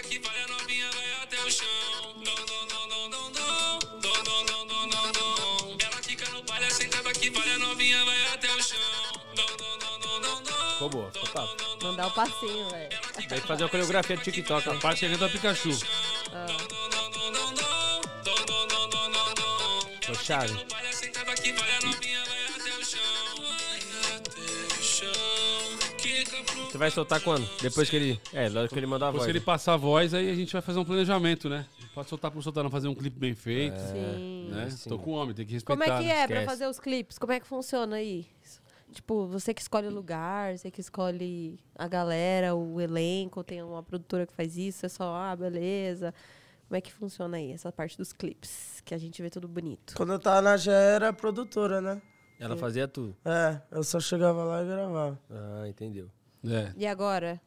Ficou boa, ficou top dá um passinho, velho. Vai fazer a coreografia do TikTok, a parte ali do Pikachu. Ah. Chave. Você vai soltar quando? Depois que ele. É, lógico que ele mandar a Depois voz. que ele né? passar a voz, aí a gente vai fazer um planejamento, né? Pode soltar pro soltar, não fazer um clipe bem feito. É, sim. Né? Sim. Tô com homem, tem que respeitar. Como é que né? é pra fazer os clipes? Como é que funciona aí? Tipo, você que escolhe o lugar, você que escolhe a galera, o elenco, tem uma produtora que faz isso, é só, ah, beleza. Como é que funciona aí essa parte dos clipes? Que a gente vê tudo bonito. Quando eu tava na já era produtora, né? Ela fazia tudo. É, eu só chegava lá e gravava. Ah, entendeu. É. E agora?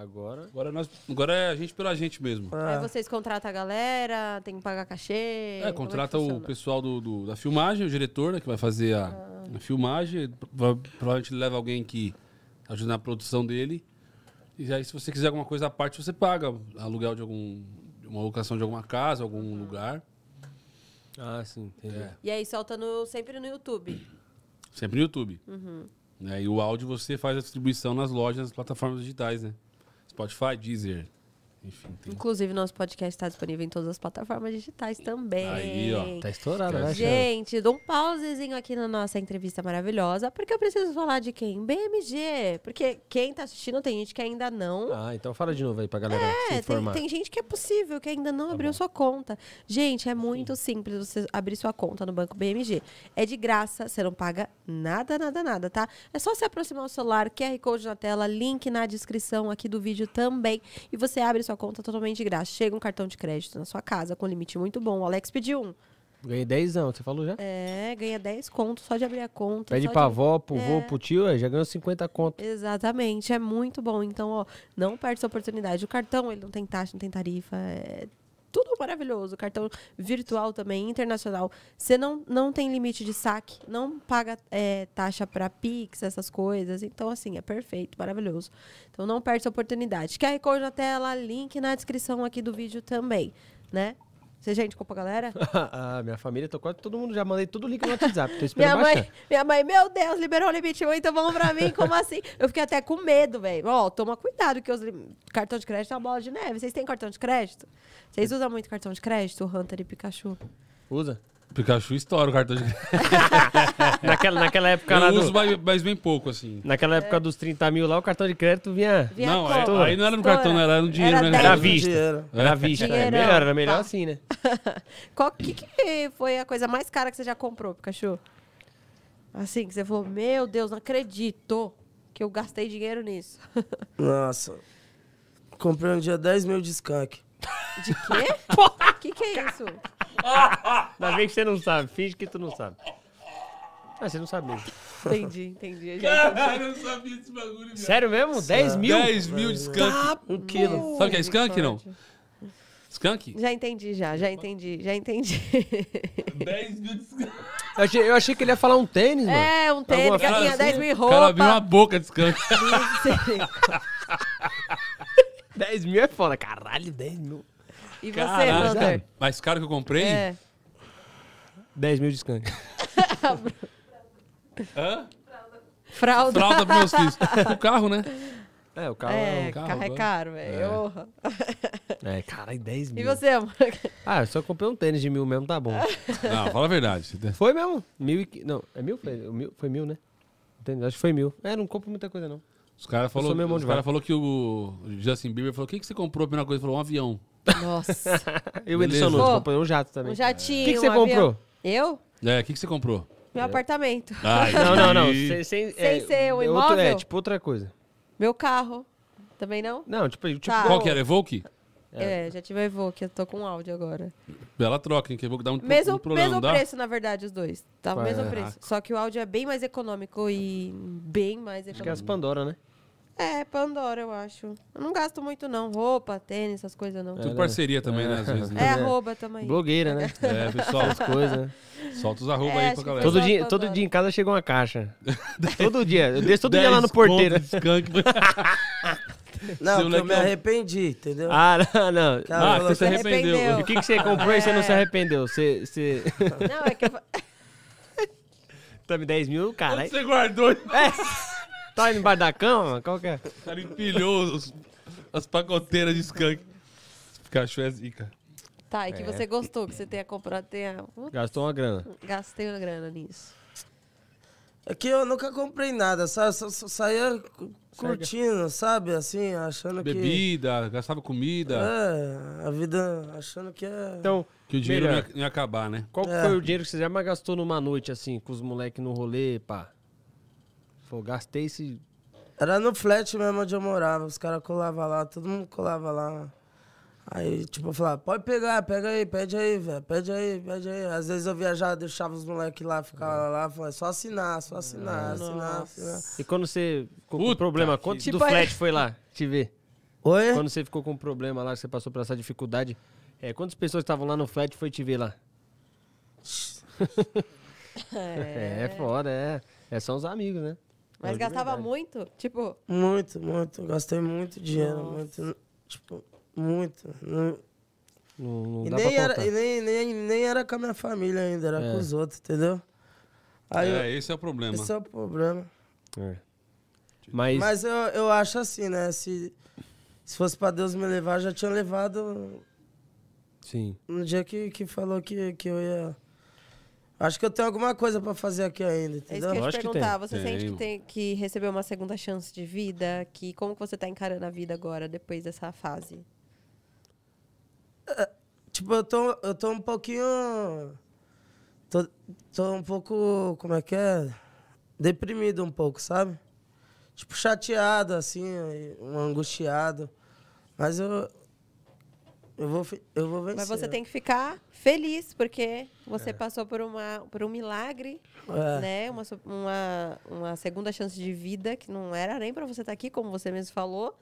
Agora. Agora, nós, agora é a gente pela gente mesmo. Ah. Aí vocês contratam a galera, tem que pagar cachê. É, é contrata é o pessoal do, do, da filmagem, o diretor, né, que vai fazer a, ah. a filmagem. Provavelmente leva alguém que ajuda na produção dele. E aí, se você quiser alguma coisa à parte, você paga aluguel de algum. uma locação de alguma casa, algum ah. lugar. Ah, sim, entendi. É. E aí solta no, sempre no YouTube. Sempre no YouTube. Uhum. É, e o áudio você faz a distribuição nas lojas, nas plataformas digitais, né? Spotify, Deezer, enfim, tem... Inclusive, nosso podcast está disponível em todas as plataformas digitais também. Aí, ó. Tá estourado, né, Gente, dou um pausezinho aqui na nossa entrevista maravilhosa, porque eu preciso falar de quem? BMG. Porque quem tá assistindo tem gente que ainda não. Ah, então fala de novo aí pra galera é, se informar. Tem, tem gente que é possível, que ainda não tá abriu bom. sua conta. Gente, é muito Sim. simples você abrir sua conta no Banco BMG. É de graça, você não paga nada, nada, nada, tá? É só se aproximar o celular, QR Code na tela, link na descrição aqui do vídeo também. E você abre sua conta totalmente de graça. Chega um cartão de crédito na sua casa com limite muito bom. O Alex pediu um. Ganhei 10 anos, você falou já? É, ganha 10 conto só de abrir a conta. Pede pra de... avó, pro é. vô, pro tio, é, já ganhou 50 conto. Exatamente, é muito bom. Então, ó, não perde essa oportunidade. O cartão, ele não tem taxa, não tem tarifa. É maravilhoso. Cartão virtual também, internacional. Você não, não tem limite de saque, não paga é, taxa para Pix, essas coisas. Então, assim, é perfeito, maravilhoso. Então, não perde essa oportunidade. QR Code na tela, link na descrição aqui do vídeo também, né? Você já indicou pra galera? ah, minha família, tô quase todo mundo, já mandei todo o link no WhatsApp, tô esperando minha mãe, Minha mãe, meu Deus, liberou o limite muito então pra mim, como assim? Eu fiquei até com medo, velho. Ó, toma cuidado que os lim... cartão de crédito é uma bola de neve. Vocês têm cartão de crédito? Vocês usam muito cartão de crédito, Hunter e Pikachu? Usa. Pikachu estoura o cartão de naquela, naquela época eu lá uso, do... mas, mas bem pouco, assim. Naquela época é. dos 30 mil lá, o cartão de crédito vinha... vinha não, é, aí não era no cartão, não, era no dinheiro. Era, né? era, vista. Dinheiro. Era é. vista. É, melhor, era melhor tá. assim, né? Qual que, que foi a coisa mais cara que você já comprou, Pikachu? Assim, que você falou, meu Deus, não acredito que eu gastei dinheiro nisso. Nossa. Comprei um dia 10 mil de skunk. De quê? O que, que é isso? Ainda bem que você não sabe. Finge que tu não sabe. Ah, você não sabe mesmo. Entendi, entendi. Caralho, eu não sabia desse bagulho. Mesmo. Sério mesmo? 10 mil? 10 mil de skunk. Tá um quilo. Sabe o que é skunk, não? Skunk? Já entendi, já, já entendi, já entendi. 10 mil de skunk. Eu achei, eu achei que ele ia falar um tênis, mano. É, um tênis, Alguma galinha, assim, 10 mil roupa. O cara abriu uma boca de skunk. 10 mil é foda, caralho, 10 mil. E você, Caraca, Mais caro que eu comprei? É. 10 mil de skunk. Hã? Fralda. Fralda para meus filhos. O carro, né? É, o carro é, é um carro. carro é caro, velho. É, é caralho, 10 mil. E você, amor? Ah, eu só comprei um tênis de mil mesmo, tá bom. Não, fala a verdade. Foi mesmo? Mil e... Não, é mil? Foi mil, foi mil né? Entendi, acho que foi mil. É, não compro muita coisa, não. Os caras falaram cara, falou, os cara falou que o Justin Bieber falou: o que, que você comprou a primeira coisa? Ele falou: um avião. Nossa. eu e o só comprou um jato também. Um jatinho. O que, que você um comprou? Eu? É, o que, que você comprou? Meu apartamento. Ai, não, não, não. Sem, sem, sem é, ser um é imóvel? Outro, é, tipo outra coisa. Meu carro. Também não? Não, tipo... tipo tá. Qual que era? Evoque? É. é, já tive a Evoque, eu tô com áudio agora. Bela troca, hein? Que Evoque dá um, mesmo, um problema, Mesmo preço, na verdade, os dois. Tá o mesmo é? preço. Só que o áudio é bem mais econômico e bem mais econômico. Acho que é as Pandora, né? É, Pandora, eu acho. Eu não gasto muito, não. Roupa, tênis, essas coisas, não. É, Tudo parceria também, né, é. né? Às vezes, né? É, arroba também. Blogueira, né? É, pessoal. As coisas. Solta os arroba é, aí pra galera. Todo dia, é todo dia em casa chega uma caixa. todo dia. Eu deixo todo dia lá no porteiro. Não, eu me arrependi, entendeu? Ah, não, não. ah, você se arrependeu. arrependeu. o que, que você comprou é. e você não se é. arrependeu? Você. você... Não, é que eu. Tá me 10 mil, cara. Você guardou. É. Tá embaixo da cama? Qual que é? O cara empilhou os- as pacoteiras de skunk. Esse Cachorro é zica. Tá, e que É. você gostou, que você tenha comprado, tenha. Hum? Gastou uma grana. Gastei uma grana nisso. É que eu nunca comprei nada, sabe? Só, só saía curtindo, sabe? Assim, achando que. Bebida, gastava comida. É, a vida achando que é. Então, Que o dinheiro ia, ia acabar, né? qual É. foi o dinheiro que você já mais gastou numa noite, assim, com os moleques no rolê, pá? gastei esse. Era no flat mesmo onde eu morava. Os caras colavam lá, todo mundo colava lá. Aí, tipo, eu falava, pode pegar, pega aí, pede aí, velho, pede aí, pede aí. Às vezes eu viajava, deixava os moleques lá, ficava é. lá, falava, é só assinar, só assinar, ah, assinar, assinar, E quando você ficou Puta, com problema, quanto tipo do flat foi lá te ver? Oi? Quando você ficou com problema lá, que você passou por essa dificuldade, é, quantas pessoas estavam lá no flat foi te ver lá? é, é foda, é. É só os amigos, né? Mas é gastava verdade. muito? Tipo. Muito, muito. Gastei muito dinheiro. Nossa. Muito, tipo, muito. Não, não, e nem era, e nem, nem, nem era com a minha família ainda, era é. com os outros, entendeu? Aí é, esse é o problema. Esse é o problema. É. Mas, Mas eu, eu acho assim, né? Se, se fosse pra Deus me levar, já tinha levado. Sim. No dia que, que falou que, que eu ia Acho que eu tenho alguma coisa para fazer aqui ainda, entendeu? É isso que eu ia te perguntar. Você tem. sente que, tem, que recebeu uma segunda chance de vida? Que, como que você tá encarando a vida agora, depois dessa fase? É, tipo, eu tô, eu tô um pouquinho... Tô, tô um pouco... Como é que é? Deprimido um pouco, sabe? Tipo, chateado, assim, um angustiado. Mas eu, eu vou, eu vou vencer. Mas você tem que ficar feliz, porque você é. passou por, uma, por um milagre, é. né? Uma, uma, uma segunda chance de vida que não era nem para você estar tá aqui, como você mesmo falou.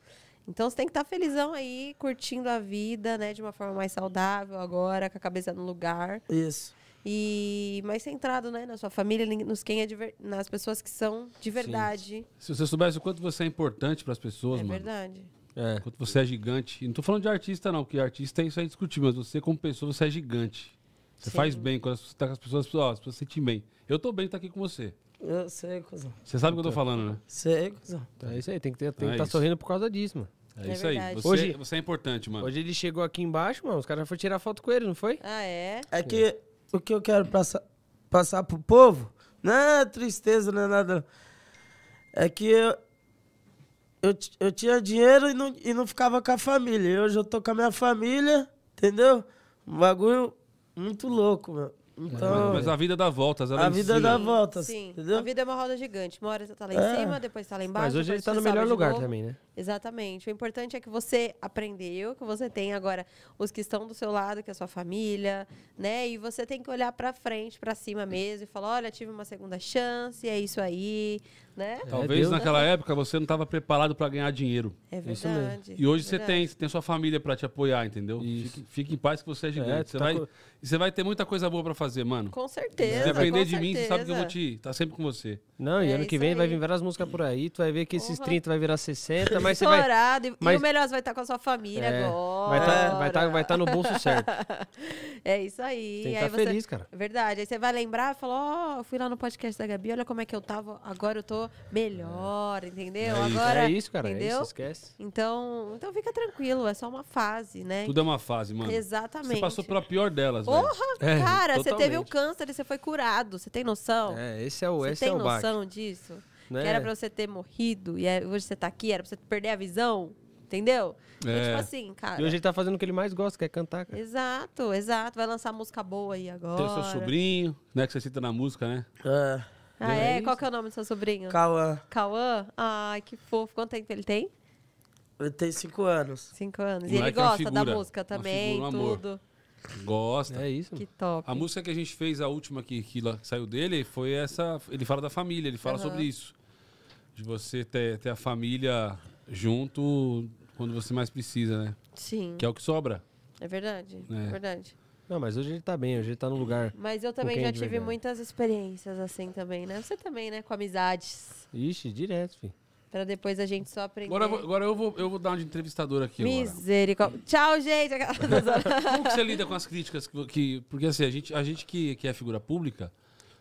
Então você tem que estar tá felizão aí, curtindo a vida, né? De uma forma mais saudável agora, com a cabeça no lugar. Isso. E mais centrado, né? Na sua família, nos quem é ver... nas pessoas que são de verdade. Sim. Se você soubesse o quanto você é importante para as pessoas, é mano. É verdade. É. Quando você é gigante. Não estou falando de artista, não, porque artista é isso aí discutir, mas você, como pessoa, você é gigante. Você Sim. faz bem. Quando você tá com as pessoas, ó, as pessoas se sentem bem. Eu estou bem de tá aqui com você. Eu sei, cuzão. Você sabe o que eu tô falando, né? Sei, cuzão. Então é isso aí, tem que estar é tá sorrindo por causa disso, mano. É, é isso verdade. aí. Você, hoje, você é importante, mano. Hoje ele chegou aqui embaixo, mano. Os caras já foram tirar foto com ele, não foi? Ah, é? É que o que eu quero passar, passar pro povo não é tristeza, não é nada. É que eu, eu, eu tinha dinheiro e não, e não ficava com a família. Hoje eu tô com a minha família, entendeu? Um bagulho muito louco, meu. Então, mas a vida dá voltas, ela A vida dá voltas. Sim. Entendeu? A vida é uma roda gigante. Uma hora você tá lá em é. cima, depois tá lá embaixo. Mas hoje ele tá no melhor lugar também, né? Exatamente. O importante é que você aprendeu, que você tem agora os que estão do seu lado, que é a sua família, né? E você tem que olhar para frente, para cima mesmo e falar, olha, tive uma segunda chance, é isso aí, né? É, Talvez naquela é. época você não estava preparado para ganhar dinheiro. É verdade. E hoje é verdade. você tem, você tem sua família para te apoiar, entendeu? Fique, fique, em paz que você é gigante. É, você, tá vai, você vai ter muita coisa boa para fazer, mano. Com certeza. Se depender de certeza. mim, você sabe que eu vou te, tá sempre com você. Não, e é ano que vem aí. vai vir várias músicas por aí, tu vai ver que esses Porra. 30 vai virar 60, mas estourado. Vai... Mas... E o melhor, você vai estar com a sua família é, agora. Vai estar tá, vai tá, vai tá no bolso certo. é isso aí. Tem que tá feliz, cara. Verdade. Aí você vai lembrar e fala, ó, oh, fui lá no podcast da Gabi, olha como é que eu tava, agora eu tô melhor, é. entendeu? É isso, agora, é isso cara. Entendeu? É isso, esquece. Então, então fica tranquilo, é só uma fase, né? Tudo é uma fase, mano. Exatamente. Você passou pela pior delas, Porra, é, cara, é, você teve o câncer e você foi curado. Você tem noção? É, esse é o, você esse é o Você tem noção disso? Né? Que era pra você ter morrido, e é, hoje você tá aqui, era pra você perder a visão. Entendeu? É. tipo assim, cara. E hoje ele tá fazendo o que ele mais gosta, que é cantar, cara. Exato, exato. Vai lançar música boa aí agora. Tem seu sobrinho, né? Que você cita na música, né? É. Ah, ah é? é? Qual que é o nome do seu sobrinho? Cauã. Cauã? Ai, que fofo. Quanto tempo ele tem? Ele tem cinco anos. Cinco anos. E ele é gosta figura, da música também, figura, um tudo. Gosta. É isso. Que top. A música que a gente fez, a última que, que saiu dele, foi essa. Ele fala da família, ele fala uhum. sobre isso de você ter, ter a família junto quando você mais precisa, né? Sim. Que é o que sobra. É verdade, é, é verdade. Não, mas hoje ele tá bem, hoje ele tá no lugar. Mas eu também já tive muitas experiências assim também, né? Você também, né? Com amizades. Ixi, direto, filho. Pra depois a gente só aprender. Agora, eu vou- agora eu, vou, eu vou dar uma de entrevistador aqui Misericórdia. Tchau, gente. Como que você lida com as críticas? que- que- porque assim, a gente, a gente que, que é figura pública,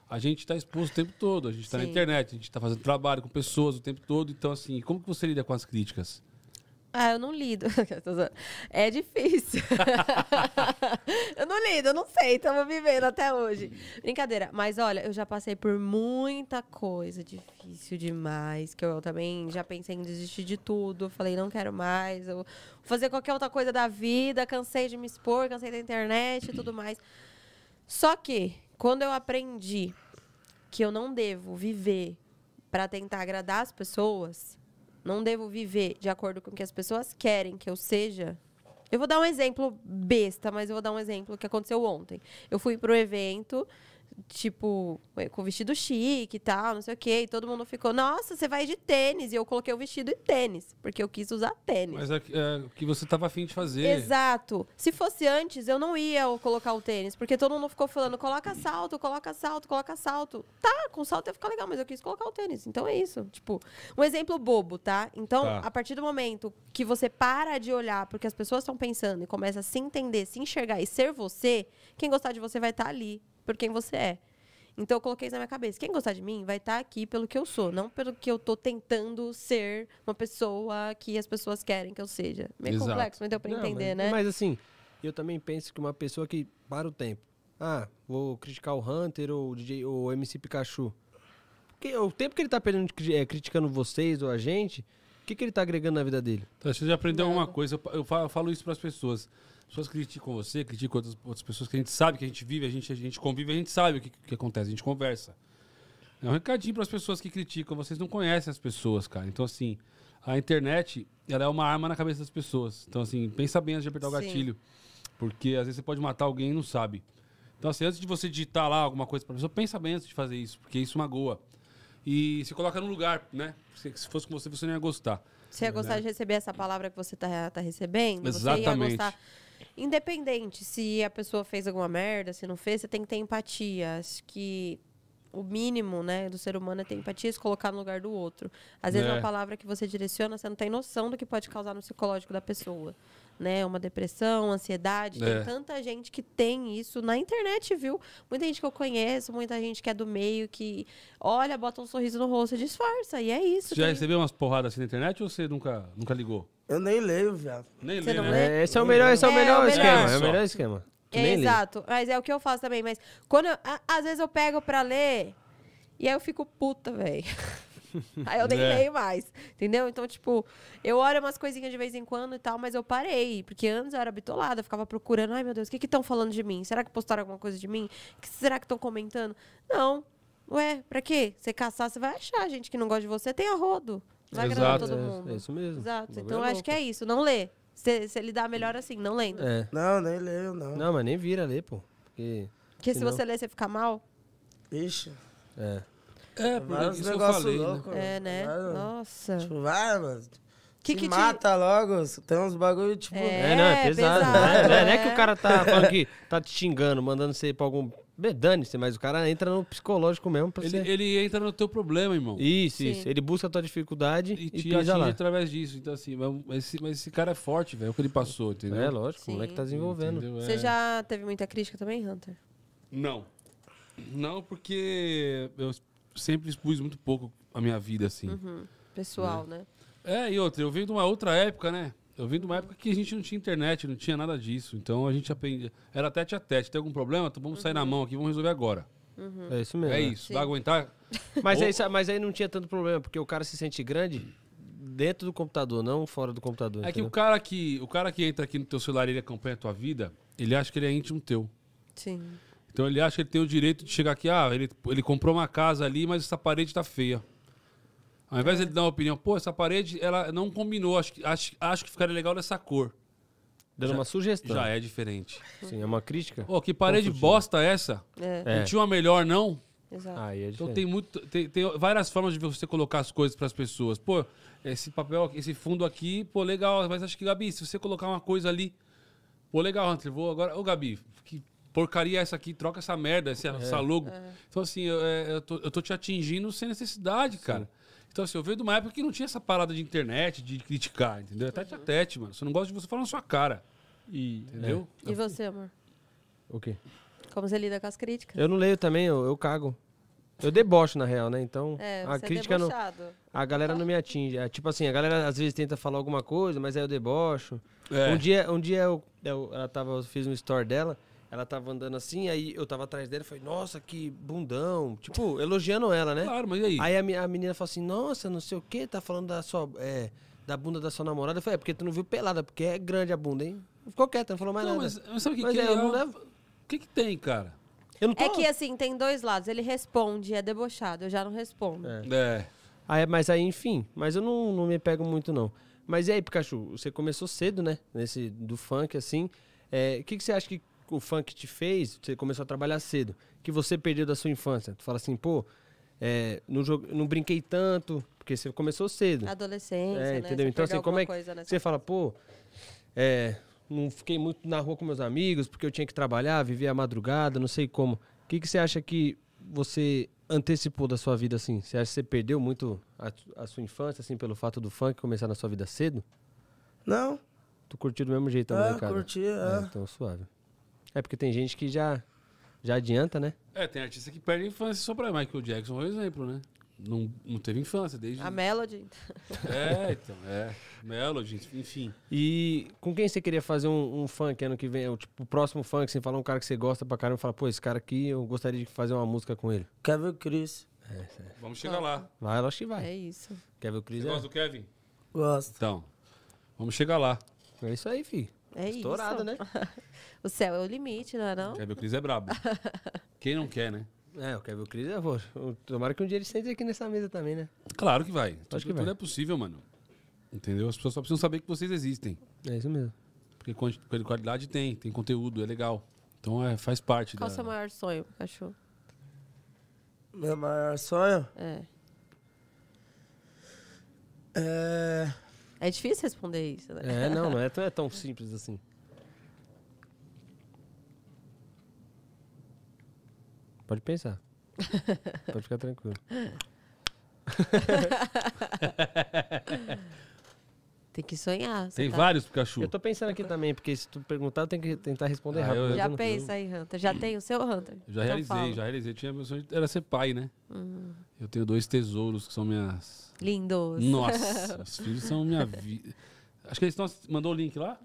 a gente está exposto o tempo todo, a gente está na internet, a gente está fazendo trabalho com pessoas o tempo todo. Então, assim, como que você lida com as críticas? Ah, eu não lido. É difícil. eu não lido, eu não sei, estamos vivendo até hoje. Brincadeira, mas olha, eu já passei por muita coisa difícil demais, que eu também já pensei em desistir de tudo. Eu falei, não quero mais, eu vou fazer qualquer outra coisa da vida, cansei de me expor, cansei da internet e tudo mais. Só que quando eu aprendi que eu não devo viver para tentar agradar as pessoas, não devo viver de acordo com o que as pessoas querem que eu seja. Eu vou dar um exemplo besta, mas eu vou dar um exemplo que aconteceu ontem. Eu fui para um evento tipo, eh, com vestido chique e tal, não sei o quê. E todo mundo ficou, nossa, você vai de tênis. E eu coloquei o vestido e tênis, porque eu quis usar tênis. Mas é, é o que você tava afim de fazer. Exato. Se fosse antes, eu não ia colocar o tênis, porque todo mundo ficou falando, coloca salto, coloca salto, coloca salto. Tá, com salto ia ficar legal, mas eu quis colocar o tênis. Então é isso. Tipo, um exemplo bobo, tá? Então, tá. a partir do momento que você para de olhar porque as pessoas estão pensando e começa a se entender, se enxergar e ser você, quem gostar de você vai estar tá ali por quem você é. Então eu coloquei isso na minha cabeça. Quem gostar de mim vai estar tá aqui pelo que eu sou, não pelo que eu tô tentando ser uma pessoa que as pessoas querem que eu seja. Meio Exato. complexo, mas deu para entender, mas, né? Mas assim, eu também penso que uma pessoa que para o tempo, ah, vou criticar o Hunter ou o DJ ou o MC Pikachu. Porque o tempo que ele tá perdendo é, criticando vocês ou a gente, o que, que ele está agregando na vida dele? Então, você já aprendeu alguma coisa. Eu falo, eu falo isso para as pessoas. As pessoas criticam você, criticam outras, outras, pessoas que a gente sabe, que a gente vive, a gente, a gente convive, a gente sabe o que, que acontece, a gente conversa. É um recadinho para as pessoas que criticam. Vocês não conhecem as pessoas, cara. Então, assim, a internet, ela é uma arma na cabeça das pessoas. Então, assim, pensa bem antes de apertar o Sim. gatilho. Porque às vezes você pode matar alguém e não sabe. Então, assim, antes de você digitar lá alguma coisa para pessoa, pensa bem antes de fazer isso, porque isso é magoa e se coloca no lugar, né? Se fosse com você, você não ia gostar. Você ia gostar né? de receber essa palavra que você tá, tá recebendo? Exatamente. Gostar... Independente se a pessoa fez alguma merda, se não fez, você tem que ter empatia. Acho que o mínimo, né, do ser humano é ter empatia e se colocar no lugar do outro. Às vezes, é. uma é. palavra que você direciona, você não tem noção do que pode causar no psicológico da pessoa né? Uma depressão, ansiedade. É. Tem tanta gente que tem isso na internet, viu? Muita gente que eu conheço, muita gente que é do meio, que olha, bota um sorriso no rosto e disfarça. E é isso. Você já recebeu umas porradas assim na internet ou você nunca, nunca ligou? Eu nem leio, viado. Nem leio, né? É, esse é o melhor, esse é o é, melhor, é, esquema. É o melhor esquema. É, é exato. Mas é o que eu faço também. Mas quando eu, a, às vezes eu pego pra ler e aí eu fico puta, velho. Aí eu nem é. leio mais. Entendeu? Então, tipo, eu olho umas coisinhas de vez em quando e tal, mas eu parei. Porque antes eu era bitolada, eu ficava procurando. Ai, meu Deus, o que estão falando de mim? Será que postaram alguma coisa de mim? O que será que estão comentando? Não. Ué, pra quê? Você caçar, você vai achar gente que não gosta de você. Tem arrodo. Vai agradar todo é, mundo. É, é isso mesmo. Exato. Então, é eu acho que é isso. Não lê. Se, se lidar melhor assim, não lendo. É. Não, nem leio, não. Não, mas nem vira ler, pô. Porque, porque se você ler, você fica mal. Ixi. É. É, por os isso negócio eu falei, né? louco, né? É, né? Nossa. Tipo, vai, mano. Que que mata te... logo, tem uns bagulho, tipo... É, é não, é, é pesado. pesado né? é. Não é que o cara tá falando que tá te xingando, mandando você ir pra algum Dane-se, mas o cara entra no psicológico mesmo. Pra ele, você... ele entra no teu problema, irmão. Isso, Sim. isso. Ele busca a tua dificuldade e, te ajuda atinge lá. através disso. Então, assim, mas esse, mas esse cara é forte, velho, é o que ele passou, entendeu? É, lógico, Sim. o moleque tá desenvolvendo. Entendeu? Você é. já teve muita crítica também, Hunter? Não. Não, porque eu sempre expus muito pouco a minha vida, assim. Uhum. Pessoal, né? né? É, e outra, eu vim de uma outra época, né? Eu vim de uma época que a gente não tinha internet, não tinha nada disso. Então a gente aprendia. Era tete a tete. Tem algum problema? Então vamos uhum. sair na uhum. mão aqui, vamos resolver agora. Uhum. É isso mesmo. É né? isso. Vai aguentar? Mas, Ou... aí, mas aí não tinha tanto problema, porque o cara se sente grande dentro do computador, não fora do computador. É entendeu? que o cara que o cara que entra aqui no teu celular e ele acompanha a tua vida, ele acha que ele é íntimo teu. Sim. Então ele acha que ele tem o direito de chegar aqui, ah, ele, ele comprou uma casa ali, mas essa parede tá feia. Ao invés é. de ele dar uma opinião, pô, essa parede ela não combinou, acho, acho, acho que ficaria legal nessa cor. Dando já, uma sugestão. Já é diferente. Sim, é uma crítica. Pô, que parede bosta é essa? É. é. Não tinha uma melhor, não? Exato. é então tem muito, tem, tem, várias formas de você colocar as coisas para as pessoas. Pô, esse papel, esse fundo aqui, pô, legal, mas acho que Gabi, se você colocar uma coisa ali, pô, legal, Hunter, vou agora, ô Gabi, que porcaria é essa aqui, troca essa merda, essa, é. essa logo. É. Então, assim, eu, é, eu, tô, eu tô te atingindo sem necessidade, Sim. cara. Então, assim, eu vejo de uma época que não tinha essa parada de internet, de criticar, entendeu? É tete uhum. a tete, mano. Você não gosta de você falar na sua cara. E, entendeu? E você, amor? O quê? Como você lida com as críticas? Eu não leio também, eu, eu cago. Eu debocho, na real, né? Então, é, a crítica é não. A galera não me atinge. É, tipo assim, a galera às vezes tenta falar alguma coisa, mas aí eu debocho. Um dia, um dia eu, eu, ela tava, eu fiz um story dela. Ela tava andando assim, aí eu tava atrás dela e falei, nossa, que bundão. Tipo, elogiando ela, né? Claro, mas e aí? Aí a, a menina falou assim, nossa, não sei o que, tá falando da sua. É, da bunda da sua namorada. Eu falei, é porque tu não viu pelada, porque é grande a bunda, hein? Ficou quieto, não falou mais não, nada. Mas, mas sabe o que, mas que é? Eu é não levo... O que, que tem, cara? Eu não é tô... É que assim, tem dois lados. Ele responde, é debochado, eu já não respondo. É. é. Aí, mas aí, enfim, mas eu não, não me pego muito, não. Mas e aí, Pikachu, você começou cedo, né? Nesse do funk, assim. É, o é, que, que você acha que o funk te fez, você começou a trabalhar cedo, que você perdeu da sua infância? Tu fala assim, pô, é, não, jogo, não brinquei tanto, porque você começou cedo. Adolescência, é, né? Entendeu? então, assim, como é que você fala, pô, é, não fiquei muito na rua com meus amigos, porque eu tinha que trabalhar, viver a madrugada, não sei como. O que, que você acha que você antecipou da sua vida, assim? Você acha que você perdeu muito a, a sua infância, assim, pelo fato do funk começar na sua vida cedo? Não. Tu curtiu do mesmo jeito a é, ah, Eu curti, é. é. Então, suave. É porque tem gente que já, já adianta, né? É, tem artista que perde a infância só pra Michael Jackson, é um exemplo, né? Não, não teve infância desde. A Melody. É, então, é. Melody, enfim. E com quem você queria fazer um, um funk ano que vem? É, o, tipo, o próximo funk, sem falar um cara que você gosta pra caramba, e fala, pô, esse cara aqui eu gostaria de fazer uma música com ele. Kevin Chris. É, é. Vamos chegar ah. lá. Vai, acho que vai. É isso. Kevin Chris. Você é? gosta do Kevin? Gosto. Então, vamos chegar lá. É isso aí, filho. É Estourado, isso. né? o céu é o limite, não é não? Kevin Cris é brabo. Quem não quer, né? É, o Kevin Cris é avô. Tomara que um dia ele sente aqui nessa mesa também, né? Claro que vai. Acho tudo, que vai. tudo é possível, mano. Entendeu? As pessoas só precisam saber que vocês existem. É isso mesmo. Porque qualidade tem, tem conteúdo, é legal. Então é, faz parte. Qual o da... seu maior sonho, cachorro? Meu maior sonho? É. É. É difícil responder isso, né? É, não, não é, é tão simples assim. Pode pensar. Pode ficar tranquilo. Tem que sonhar. Tem tá... vários Pikachu. Eu tô pensando aqui também, porque se tu perguntar, tem que tentar responder ah, rápido. Eu, já pensa aí, Hunter. Já tem o seu, Hunter? já realizei, já realizei. Tinha meu sonho era ser pai, né? Uhum. Eu tenho dois tesouros que são minhas Lindos. Nossa, os filhos são minha vida. Acho que eles estão mandou o link lá.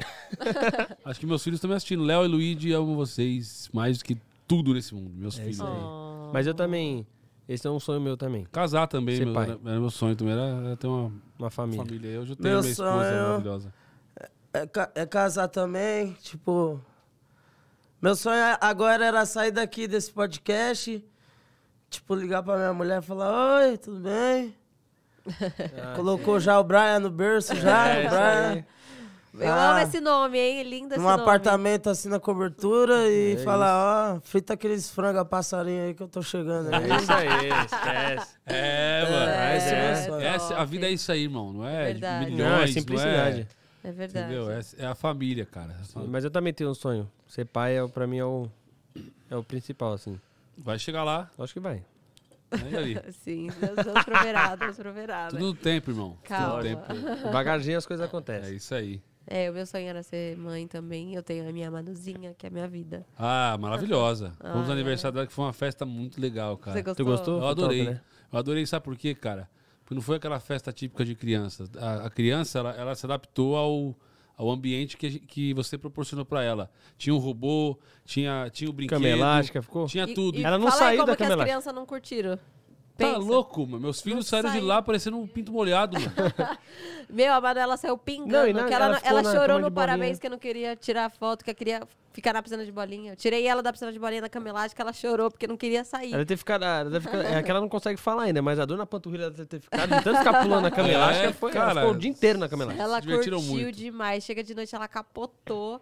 Acho que meus filhos estão me assistindo. Léo e Luigi, amo vocês mais do que tudo nesse mundo, meus é filhos. Oh. Mas eu também, esse é um sonho meu também. Casar também, meu, era, era, meu sonho também, era, era ter uma, uma família. família. Hoje eu tenho meu minha esposa sonho maravilhosa. É, é, é casar também, tipo... Meu sonho é, agora era sair daqui desse podcast, tipo, ligar pra minha mulher e falar, Oi, tudo bem? Ah, Colocou já o Brian no berço, já. É, o Brian. Eu ah, amo esse nome, hein? Lindo esse nome. Um apartamento assim na cobertura é e é falar, ó, oh, frita aqueles franga passarinho aí que eu tô chegando. Aí. É isso aí, esquece. É, mano. É, é, é, essa, a vida é isso aí, irmão. Não é, verdade. De milhões, não, é, é? simplicidade. Não é, verdade. Entendeu? É, a família, cara. Mas eu também tenho um sonho. Ser pai, é, pra mim, é o, é o principal, assim. Vai chegar lá. Acho que vai. Sim, Deus, Deus proverá, Deus proverá. Né? Tudo no tempo, irmão. Calma. Tempo. Devagarzinho as coisas acontecem. É isso aí. É, o meu sonho era ser mãe também. Eu tenho a minha Manuzinha, que é a minha vida. Ah, maravilhosa. Ah. Fomos no aniversário dela, que foi uma festa muito legal, cara. Você gostou? gostou? Eu adorei. Né? Eu adorei, sabe por quê, cara? Porque não foi aquela festa típica de criança. A, a criança, ela, ela se adaptou ao ao ambiente que, que você proporcionou para ela. Tinha um robô, tinha, tinha o um brinquedo. Cama elástica, ficou? Tinha tudo. E, ela não saiu da cama elástica. as crianças não curtiram. Tá Pensa. Tá louco, mano. Meus filhos saíram de lá parecendo um pinto molhado, Meu, a Manuela saiu pingando. Não, na, ela, ela, ela chorou no parabéns que eu não queria tirar foto, que eu queria ficar na piscina de bolinha. Eu tirei ela da piscina de bolinha da camelagem, que ela chorou porque não queria sair. Ela deve ficado Ela deve ficar é que ela não consegue falar ainda, mas a dor na panturrilha deve ter ficado de tanto ficar pulando na camelagem é, foi, cara, ela ficou o dia inteiro na camelagem. Ela curtiu muito. demais. Chega de noite, ela capotou.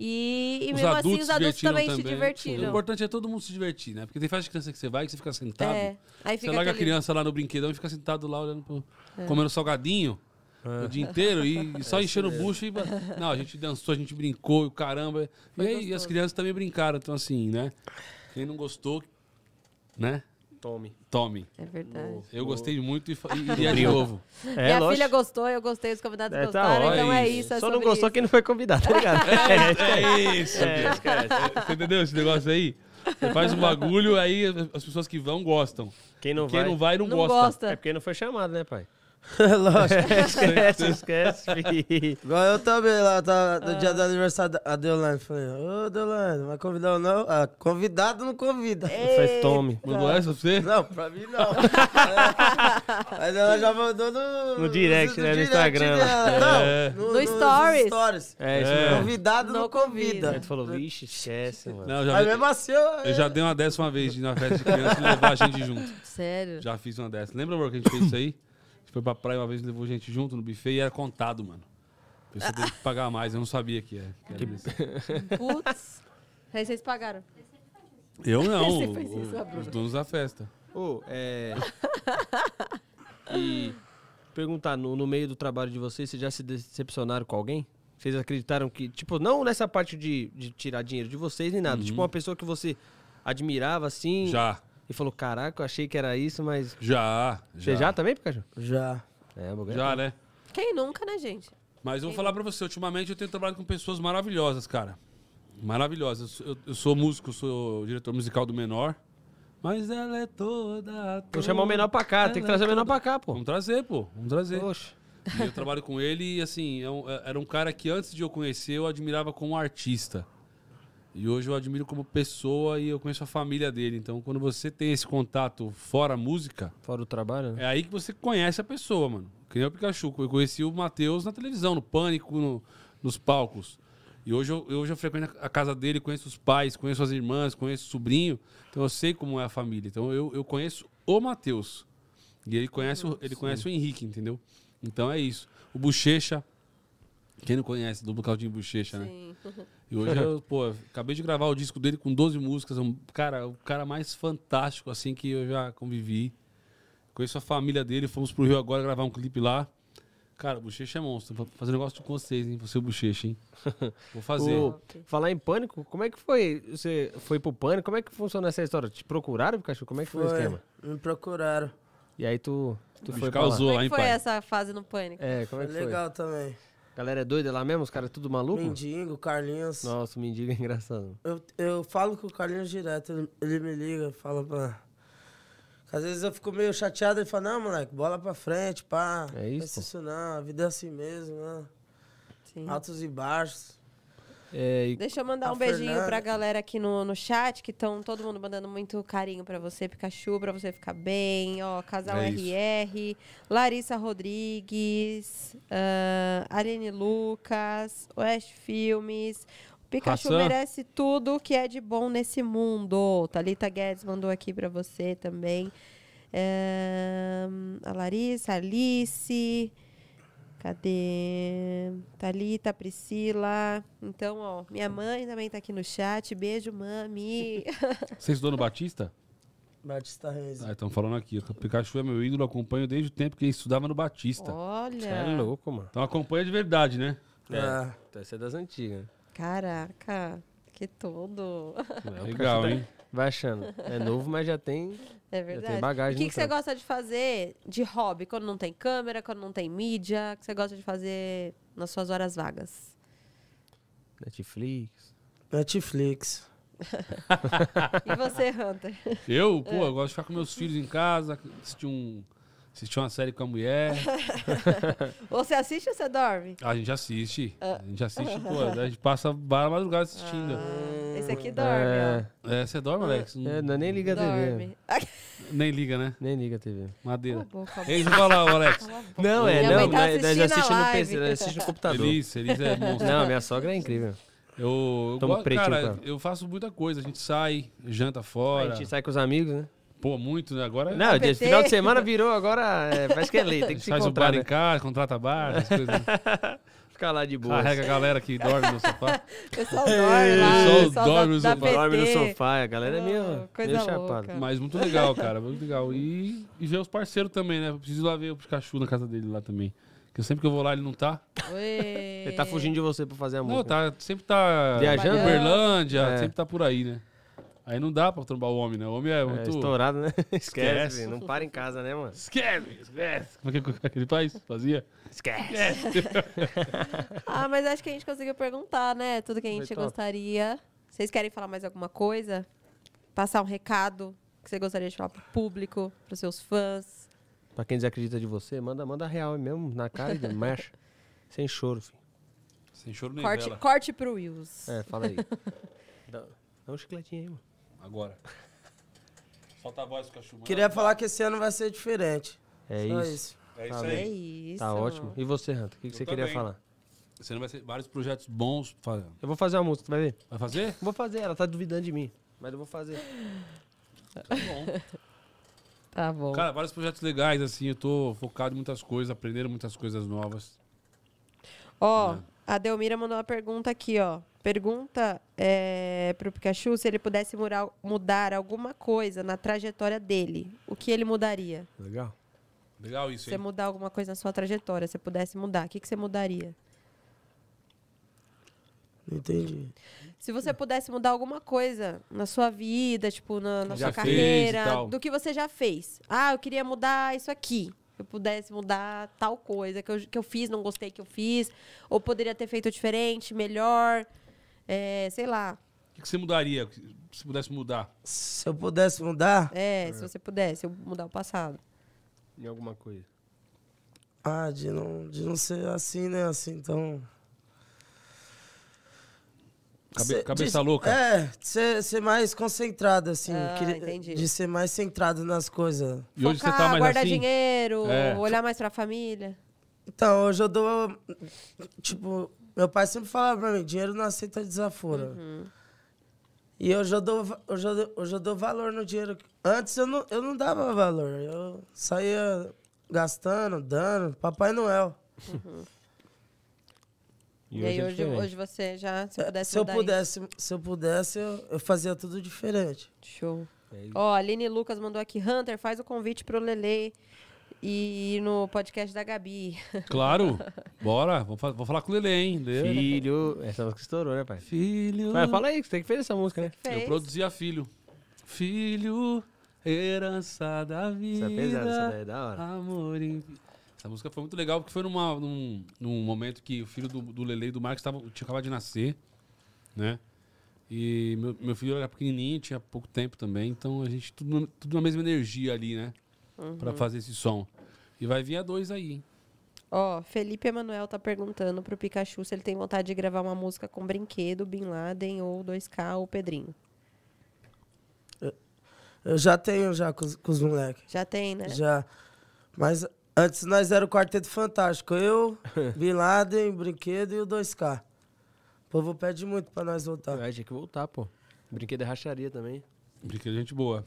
E, e mesmo assim os adultos também, também, se divertiram. O importante é todo mundo se divertir, né? Porque tem festa de criança que você vai, que você fica sentado. É. Aí fica você larga a criança lá no brinquedão e fica sentado lá olhando pro... é. comendo salgadinho é. o dia inteiro e, é, só enchendo o bucho e. Não, a gente dançou, a gente brincou, e caramba. e aí, as crianças também brincaram, então assim, né? Quem não gostou, né? Tome. Tome. É verdade. eu gostei muito e, e iria de novo. É, Minha lógico. filha gostou, eu gostei, os convidados é, tá gostaram, tá, então é isso. É Só não gostou isso. quem não foi convidado, tá ligado? É, é, é, é, isso. Você entendeu esse negócio aí? Você faz um bagulho, aí as pessoas que vão gostam. Quem não quem vai, não vai não, não gosta. gosta. É porque não foi chamado, né, pai? Lógico, esquece, esquece, filho. Igual eu também lá, tá, no ah. dia do aniversário da Deolane. Falei, ô oh, Deolane, vai convidar ou não? Ah, convidado não convida. Faz Tommy. Mandou essa pra você? Não, pra mim não. É. Mas ela já mandou no... No direct, no, no né? No, Instagram. É. Não, no, no, stories. stories. É, é. Convidado não, não convida. Aí falou, vixe, esquece, mano. Não, já, Mas mesmo assim... Eu, eu já é. dei uma décima vez de na festa de criança e levar a gente junto. Sério? Já fiz uma décima. Lembra, amor, que a gente fez isso aí? foi pra praia uma vez, levou gente junto no buffet e era contado, mano. A pessoa teve que pagar mais, eu não sabia que era. Que era Putz. Aí vocês pagaram. Eu não. Você fez isso, os donos da festa. Ô, oh, é. e perguntar, no, no meio do trabalho de vocês, vocês já se decepcionaram com alguém? Vocês acreditaram que, tipo, não nessa parte de, de tirar dinheiro de vocês nem nada. Tipo, uhum. Tipo, uma pessoa que você admirava assim. Já e falou: Caraca, eu achei que era isso, mas. Já. Você já, já também, Pikachu? Já. É, um Já, né? Quem nunca, né, gente? Mas eu vou falar pra você, ultimamente eu tenho trabalhado com pessoas maravilhosas, cara. Maravilhosas. Eu, eu sou músico, sou diretor musical do menor. Mas ela é toda. toda Vou chamar o menor pra cá, tem que trazer é o menor pra cá, pô. Vamos trazer, pô. Vamos trazer. Poxa. E eu trabalho com ele e, assim, é é, era um cara que antes de eu conhecer eu admirava como artista. E hoje eu admiro como pessoa e eu conheço a família dele. Então, quando você tem esse contato fora música. Fora o trabalho? Né? É aí que você conhece a pessoa, mano. Que nem o Pikachu. Eu conheci o Matheus na televisão, no Pânico, no, nos palcos. E hoje eu, eu frequento a casa dele, conheço os pais, conheço as irmãs, conheço o sobrinho. Então eu sei como é a família. Então eu, eu conheço o Matheus. E ele conhece, ele conhece o Henrique, entendeu? Então é isso. O Bochecha, quem não conhece, duplo Claudinho Bochecha, né? Sim. né? E hoje eu, pô, acabei de gravar o disco dele com 12 músicas. É um cara, o cara mais fantástico, assim, que eu já convivi. Conheço a família dele, fomos pro Rio agora gravar um clipe lá. Cara, bochecha é monstro. Vou fazer negócio com vocês, hein? Você bochecha, hein? Vou fazer. o... Falar em pânico, como é que foi? Você foi pro pânico? Como é que funciona essa história? Te procuraram, Pikachu? Como é que foi, foi o esquema? Me procuraram. E aí tu, tu foi causou lá. Como é que foi essa fase no pânico? É, como é que foi? Legal também galera é doida lá mesmo? Os caras é tudo maluco? Mendigo, Carlinhos. Nossa, o mendigo é engraçado. Eu, eu falo com o Carlinhos direto, ele, ele me liga, fala pra. Às vezes eu fico meio chateado e falo, não, moleque, bola pra frente, pá. É isso. Não é isso não, a vida é assim mesmo, né? Sim. Altos e baixos. É, Deixa eu mandar um beijinho Fernanda... pra galera aqui no, no chat, que estão todo mundo mandando muito carinho pra você, Pikachu, pra você ficar bem. Ó, Casal é RR, isso. Larissa Rodrigues, uh, ah, Aline Lucas, West Filmes. Pikachu Hassan. merece tudo que é de bom nesse mundo. Talita Guedes mandou aqui pra você também. Uh, a Larissa, Alice. Cadê? Thalita, tá tá Priscila. Então, ó, minha mãe também tá aqui no chat. Beijo, mami. Você estudou no Batista? Batista Reis. Ah, estão falando aqui. O Pikachu é meu ídolo, acompanho desde o tempo que ele estudava no Batista. Olha. Você é louco, mano. Então acompanha de verdade, né? É. Ah. Então essa é das antigas. Caraca, que todo. É, legal, tá hein? Vai achando. É novo, mas já tem é verdade. Eu bagagem e o que, que você gosta de fazer de hobby? Quando não tem câmera, quando não tem mídia? O que você gosta de fazer nas suas horas vagas? Netflix. Netflix. e você, Hunter? Eu? Pô, é. eu gosto de ficar com meus filhos em casa, assistir um... Assistir uma série com a mulher. você assiste ou você dorme? A gente assiste. Ah. A gente assiste, pô. A gente passa várias lugares assistindo. Ah, esse aqui é. dorme, é... ó. É, você dorme, Alex? É, não, é nem liga a TV. Dorme. Nem liga, né? Nem liga a TV. Madeira. Eles vão lá, Alex. Não, é, não, tá mas- mas assiste no PC, assiste no computador. isso feliz é monstro. Não, minha sogra é incrível. Eu, eu cara, eu faço muita coisa. A gente sai, janta fora. A gente sai com os amigos, né? Pô, muito, né? Agora é Não, PT. esse final de semana virou agora. É, parece que é lei, tem que se faz o encontrar. bar né? em casa, contrata bar, essas coisas. Né? ficar lá de boa. Carrega a galera que dorme no sofá. pessoal dorme lá. pessoal dorme, no sofá. A galera é meio, Coisa meio chapada. Mas muito legal, cara. Muito legal. E, e ver os parceiros também, né? Eu preciso ir lá ver o Pikachu na casa dele lá também. Porque sempre que eu vou lá, ele não tá. Ele tá fugindo de você pra fazer a música. Não, tá, sempre tá... Viajando? Uberlândia, é. sempre tá por aí, né? Aí não dá pra trombar o homem, né? O homem é, é muito... É, estourado, né? Esquece, esquece. não para em casa, né, mano? Esquece, esquece. Como é que ele faz? Fazia? Esquece. esquece. ah, mas acho que a gente conseguiu perguntar, né? Tudo que a gente gostaria. Vocês querem falar mais alguma coisa? Passar um recado que você gostaria de falar pro público, pros seus fãs? Pra quem desacredita de você, manda, manda real mesmo, na cara e marcha. Sem choro, filho. Sem choro nem corte, corte pro Wills. É, fala aí. dá, dá um chicletinho aí, mano agora. Solta a voz, cachorro. Queria falar que esse ano vai ser diferente. É Só isso. isso. É isso tá aí. É isso. Tá ótimo. E você, Hunter? O que, que você também. queria falar? Você não vai ser vários projetos bons fazendo. Eu vou fazer a música, tu vai ver? Vai fazer? Vou fazer, ela tá duvidando de mim. Mas eu vou fazer. Tá bom. tá bom. Cara, vários projetos legais, assim. Eu tô focado em muitas coisas, aprendendo muitas coisas novas. Ó, oh, a Delmira mandou uma pergunta aqui, ó. Pergunta é, para o Pikachu se ele pudesse mudar alguma coisa na trajetória dele. O que ele mudaria? Legal. Legal isso, Se você mudar alguma coisa na sua trajetória, se pudesse mudar, o que, que você mudaria? Entendi. Se você pudesse mudar alguma coisa na sua vida, tipo, na, na sua carreira, do que você já fez. Ah, eu queria mudar isso aqui eu pudesse mudar tal coisa que eu, que eu fiz, não gostei que eu fiz, ou poderia ter feito diferente, melhor, é, sei lá. O que, você mudaria se pudesse mudar? Se eu pudesse mudar? É, é. se você pudesse eu mudar o passado. Em alguma coisa. Ah, de não, de não ser assim, né? Assim, então Cabe, cabeça de, louca? É, de ser, ser mais concentrado, assim. Ah, entendi. de ser mais centrado nas coisas. E Focar, hoje você tá mais guardar assim? dinheiro, é. olhar mais pra família. Então, hoje eu dou. Tipo, meu pai sempre falava pra mim: dinheiro não aceita desaforo. Uhum. E hoje eu, dou, hoje, eu, dou, hoje eu dou valor no dinheiro. Antes eu não, eu não dava valor. Eu saía gastando, dando. Papai Noel. Uhum. E, e hoje aí é hoje, você já, se pudesse se eu pudesse, isso. Se eu pudesse, eu, eu fazia tudo diferente. Show. É Ó, oh, Aline Lucas mandou aqui, Hunter, faz o convite pro Lele e no podcast da Gabi. Claro. Bora. Vou, vou falar com o Lele, hein? Filho. Essa música estourou, né, pai? Filho. Mas fala aí, você tem que fez essa música, né? Eu produzia Filho. Filho, herança da vida. Isso é pesado, isso daí é da hora. Amor em... Essa música foi muito legal porque foi numa, num, num momento que o filho do, do Lele e do Marcos tava, tinha acabado de nascer, né? E meu, meu filho era pequenininho, tinha pouco tempo também, então a gente tudo, tudo na mesma energia ali, né? Uhum. Pra fazer esse som. E vai vir a dois aí, Ó, Felipe Emanuel tá perguntando pro Pikachu se ele tem vontade de gravar uma música com Brinquedo, Bin Laden ou 2K ou Pedrinho. Eu já tenho já com com os moleques. Já tem, né? Já. Mas Antes nós era o Quarteto Fantástico. Eu, Bin Laden, Brinquedo e o 2K. O povo pede muito pra nós voltar. É, tinha que voltar, pô. Brinquedo é racharia também. Brinquedo é gente boa.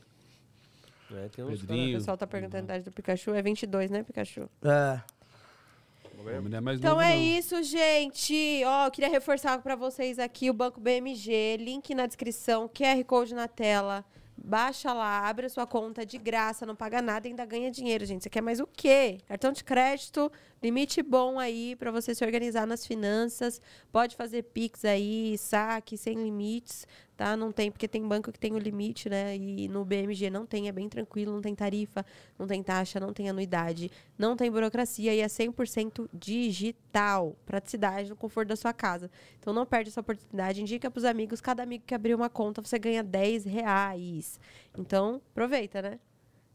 É, tem uns Pedrinho. O pessoal tá perguntando a idade do Pikachu. É 22, né, Pikachu? É. é então novo, é não. isso, gente. Ó, eu queria reforçar para vocês aqui o Banco BMG, link na descrição, QR Code na tela. Baixa lá, abre a sua conta de graça, não paga nada e ainda ganha dinheiro, gente. Você quer mais o quê? Cartão de crédito, Limite bom aí para você se organizar nas finanças. Pode fazer Pix aí, saque, sem limites, tá? Não tem, porque tem banco que tem o limite, né? E no BMG não tem, é bem tranquilo, não tem tarifa, não tem taxa, não tem anuidade, não tem burocracia e é 100% digital. Praticidade no conforto da sua casa. Então não perde essa oportunidade. Indica para os amigos, cada amigo que abrir uma conta, você ganha 10 reais. Então, aproveita, né?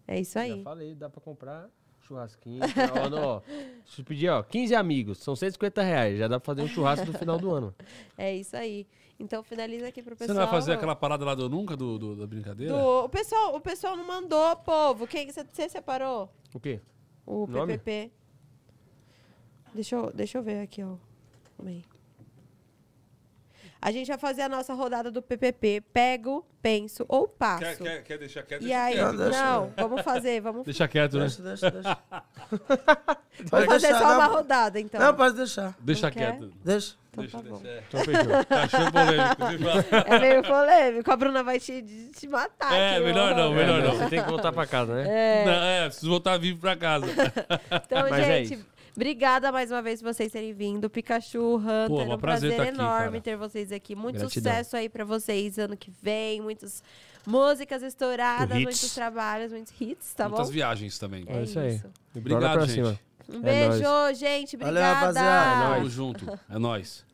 É isso aí. Já falei, dá para comprar Churrasquinho. no, se pedir, ó, 15 amigos, são 150 reais. Já dá pra fazer um churrasco no final do ano. É isso aí. Então finaliza aqui pro pessoal. Você não vai fazer aquela parada lá do nunca, do, do da brincadeira? Do, o, pessoal, o pessoal não mandou, povo. Quem você separou? O quê? O PPP. Deixa eu, deixa eu ver aqui, ó. Calma aí. A gente vai fazer a nossa rodada do PPP. Pego, penso ou passo. Quer, quer, quer deixar quieto? E aí, quieto. não, não vamos fazer, vamos... Deixa quieto, né? Deixa, deixa, deixa. vamos fazer deixar, só não. uma rodada, então. Não, pode deixar. Deixa não quieto. Quer? Deixa. Então, deixa, tá deixa. É. Então tá achando polêmico. É meio polêmico. A Bruna vai te, te matar. É, melhor não, melhor não. Você tem que voltar pra casa, né? É. Não, é, preciso voltar vivo pra casa. então, Mas é gente... É Obrigada mais uma vez por vocês terem vindo. Pikachu, Hunter, Pô, é um prazer, prazer tá enorme aqui, ter vocês aqui. Muito Gratidão. sucesso aí para vocês ano que vem. Muitas músicas estouradas, muitos trabalhos, muitos hits, tá Muitas bom? Muitas viagens também. É, é isso aí. Obrigado, gente. Cima. Um é beijo, gente. Obrigada. Valeu, rapaziada. É nóis. Tamo junto. É nóis.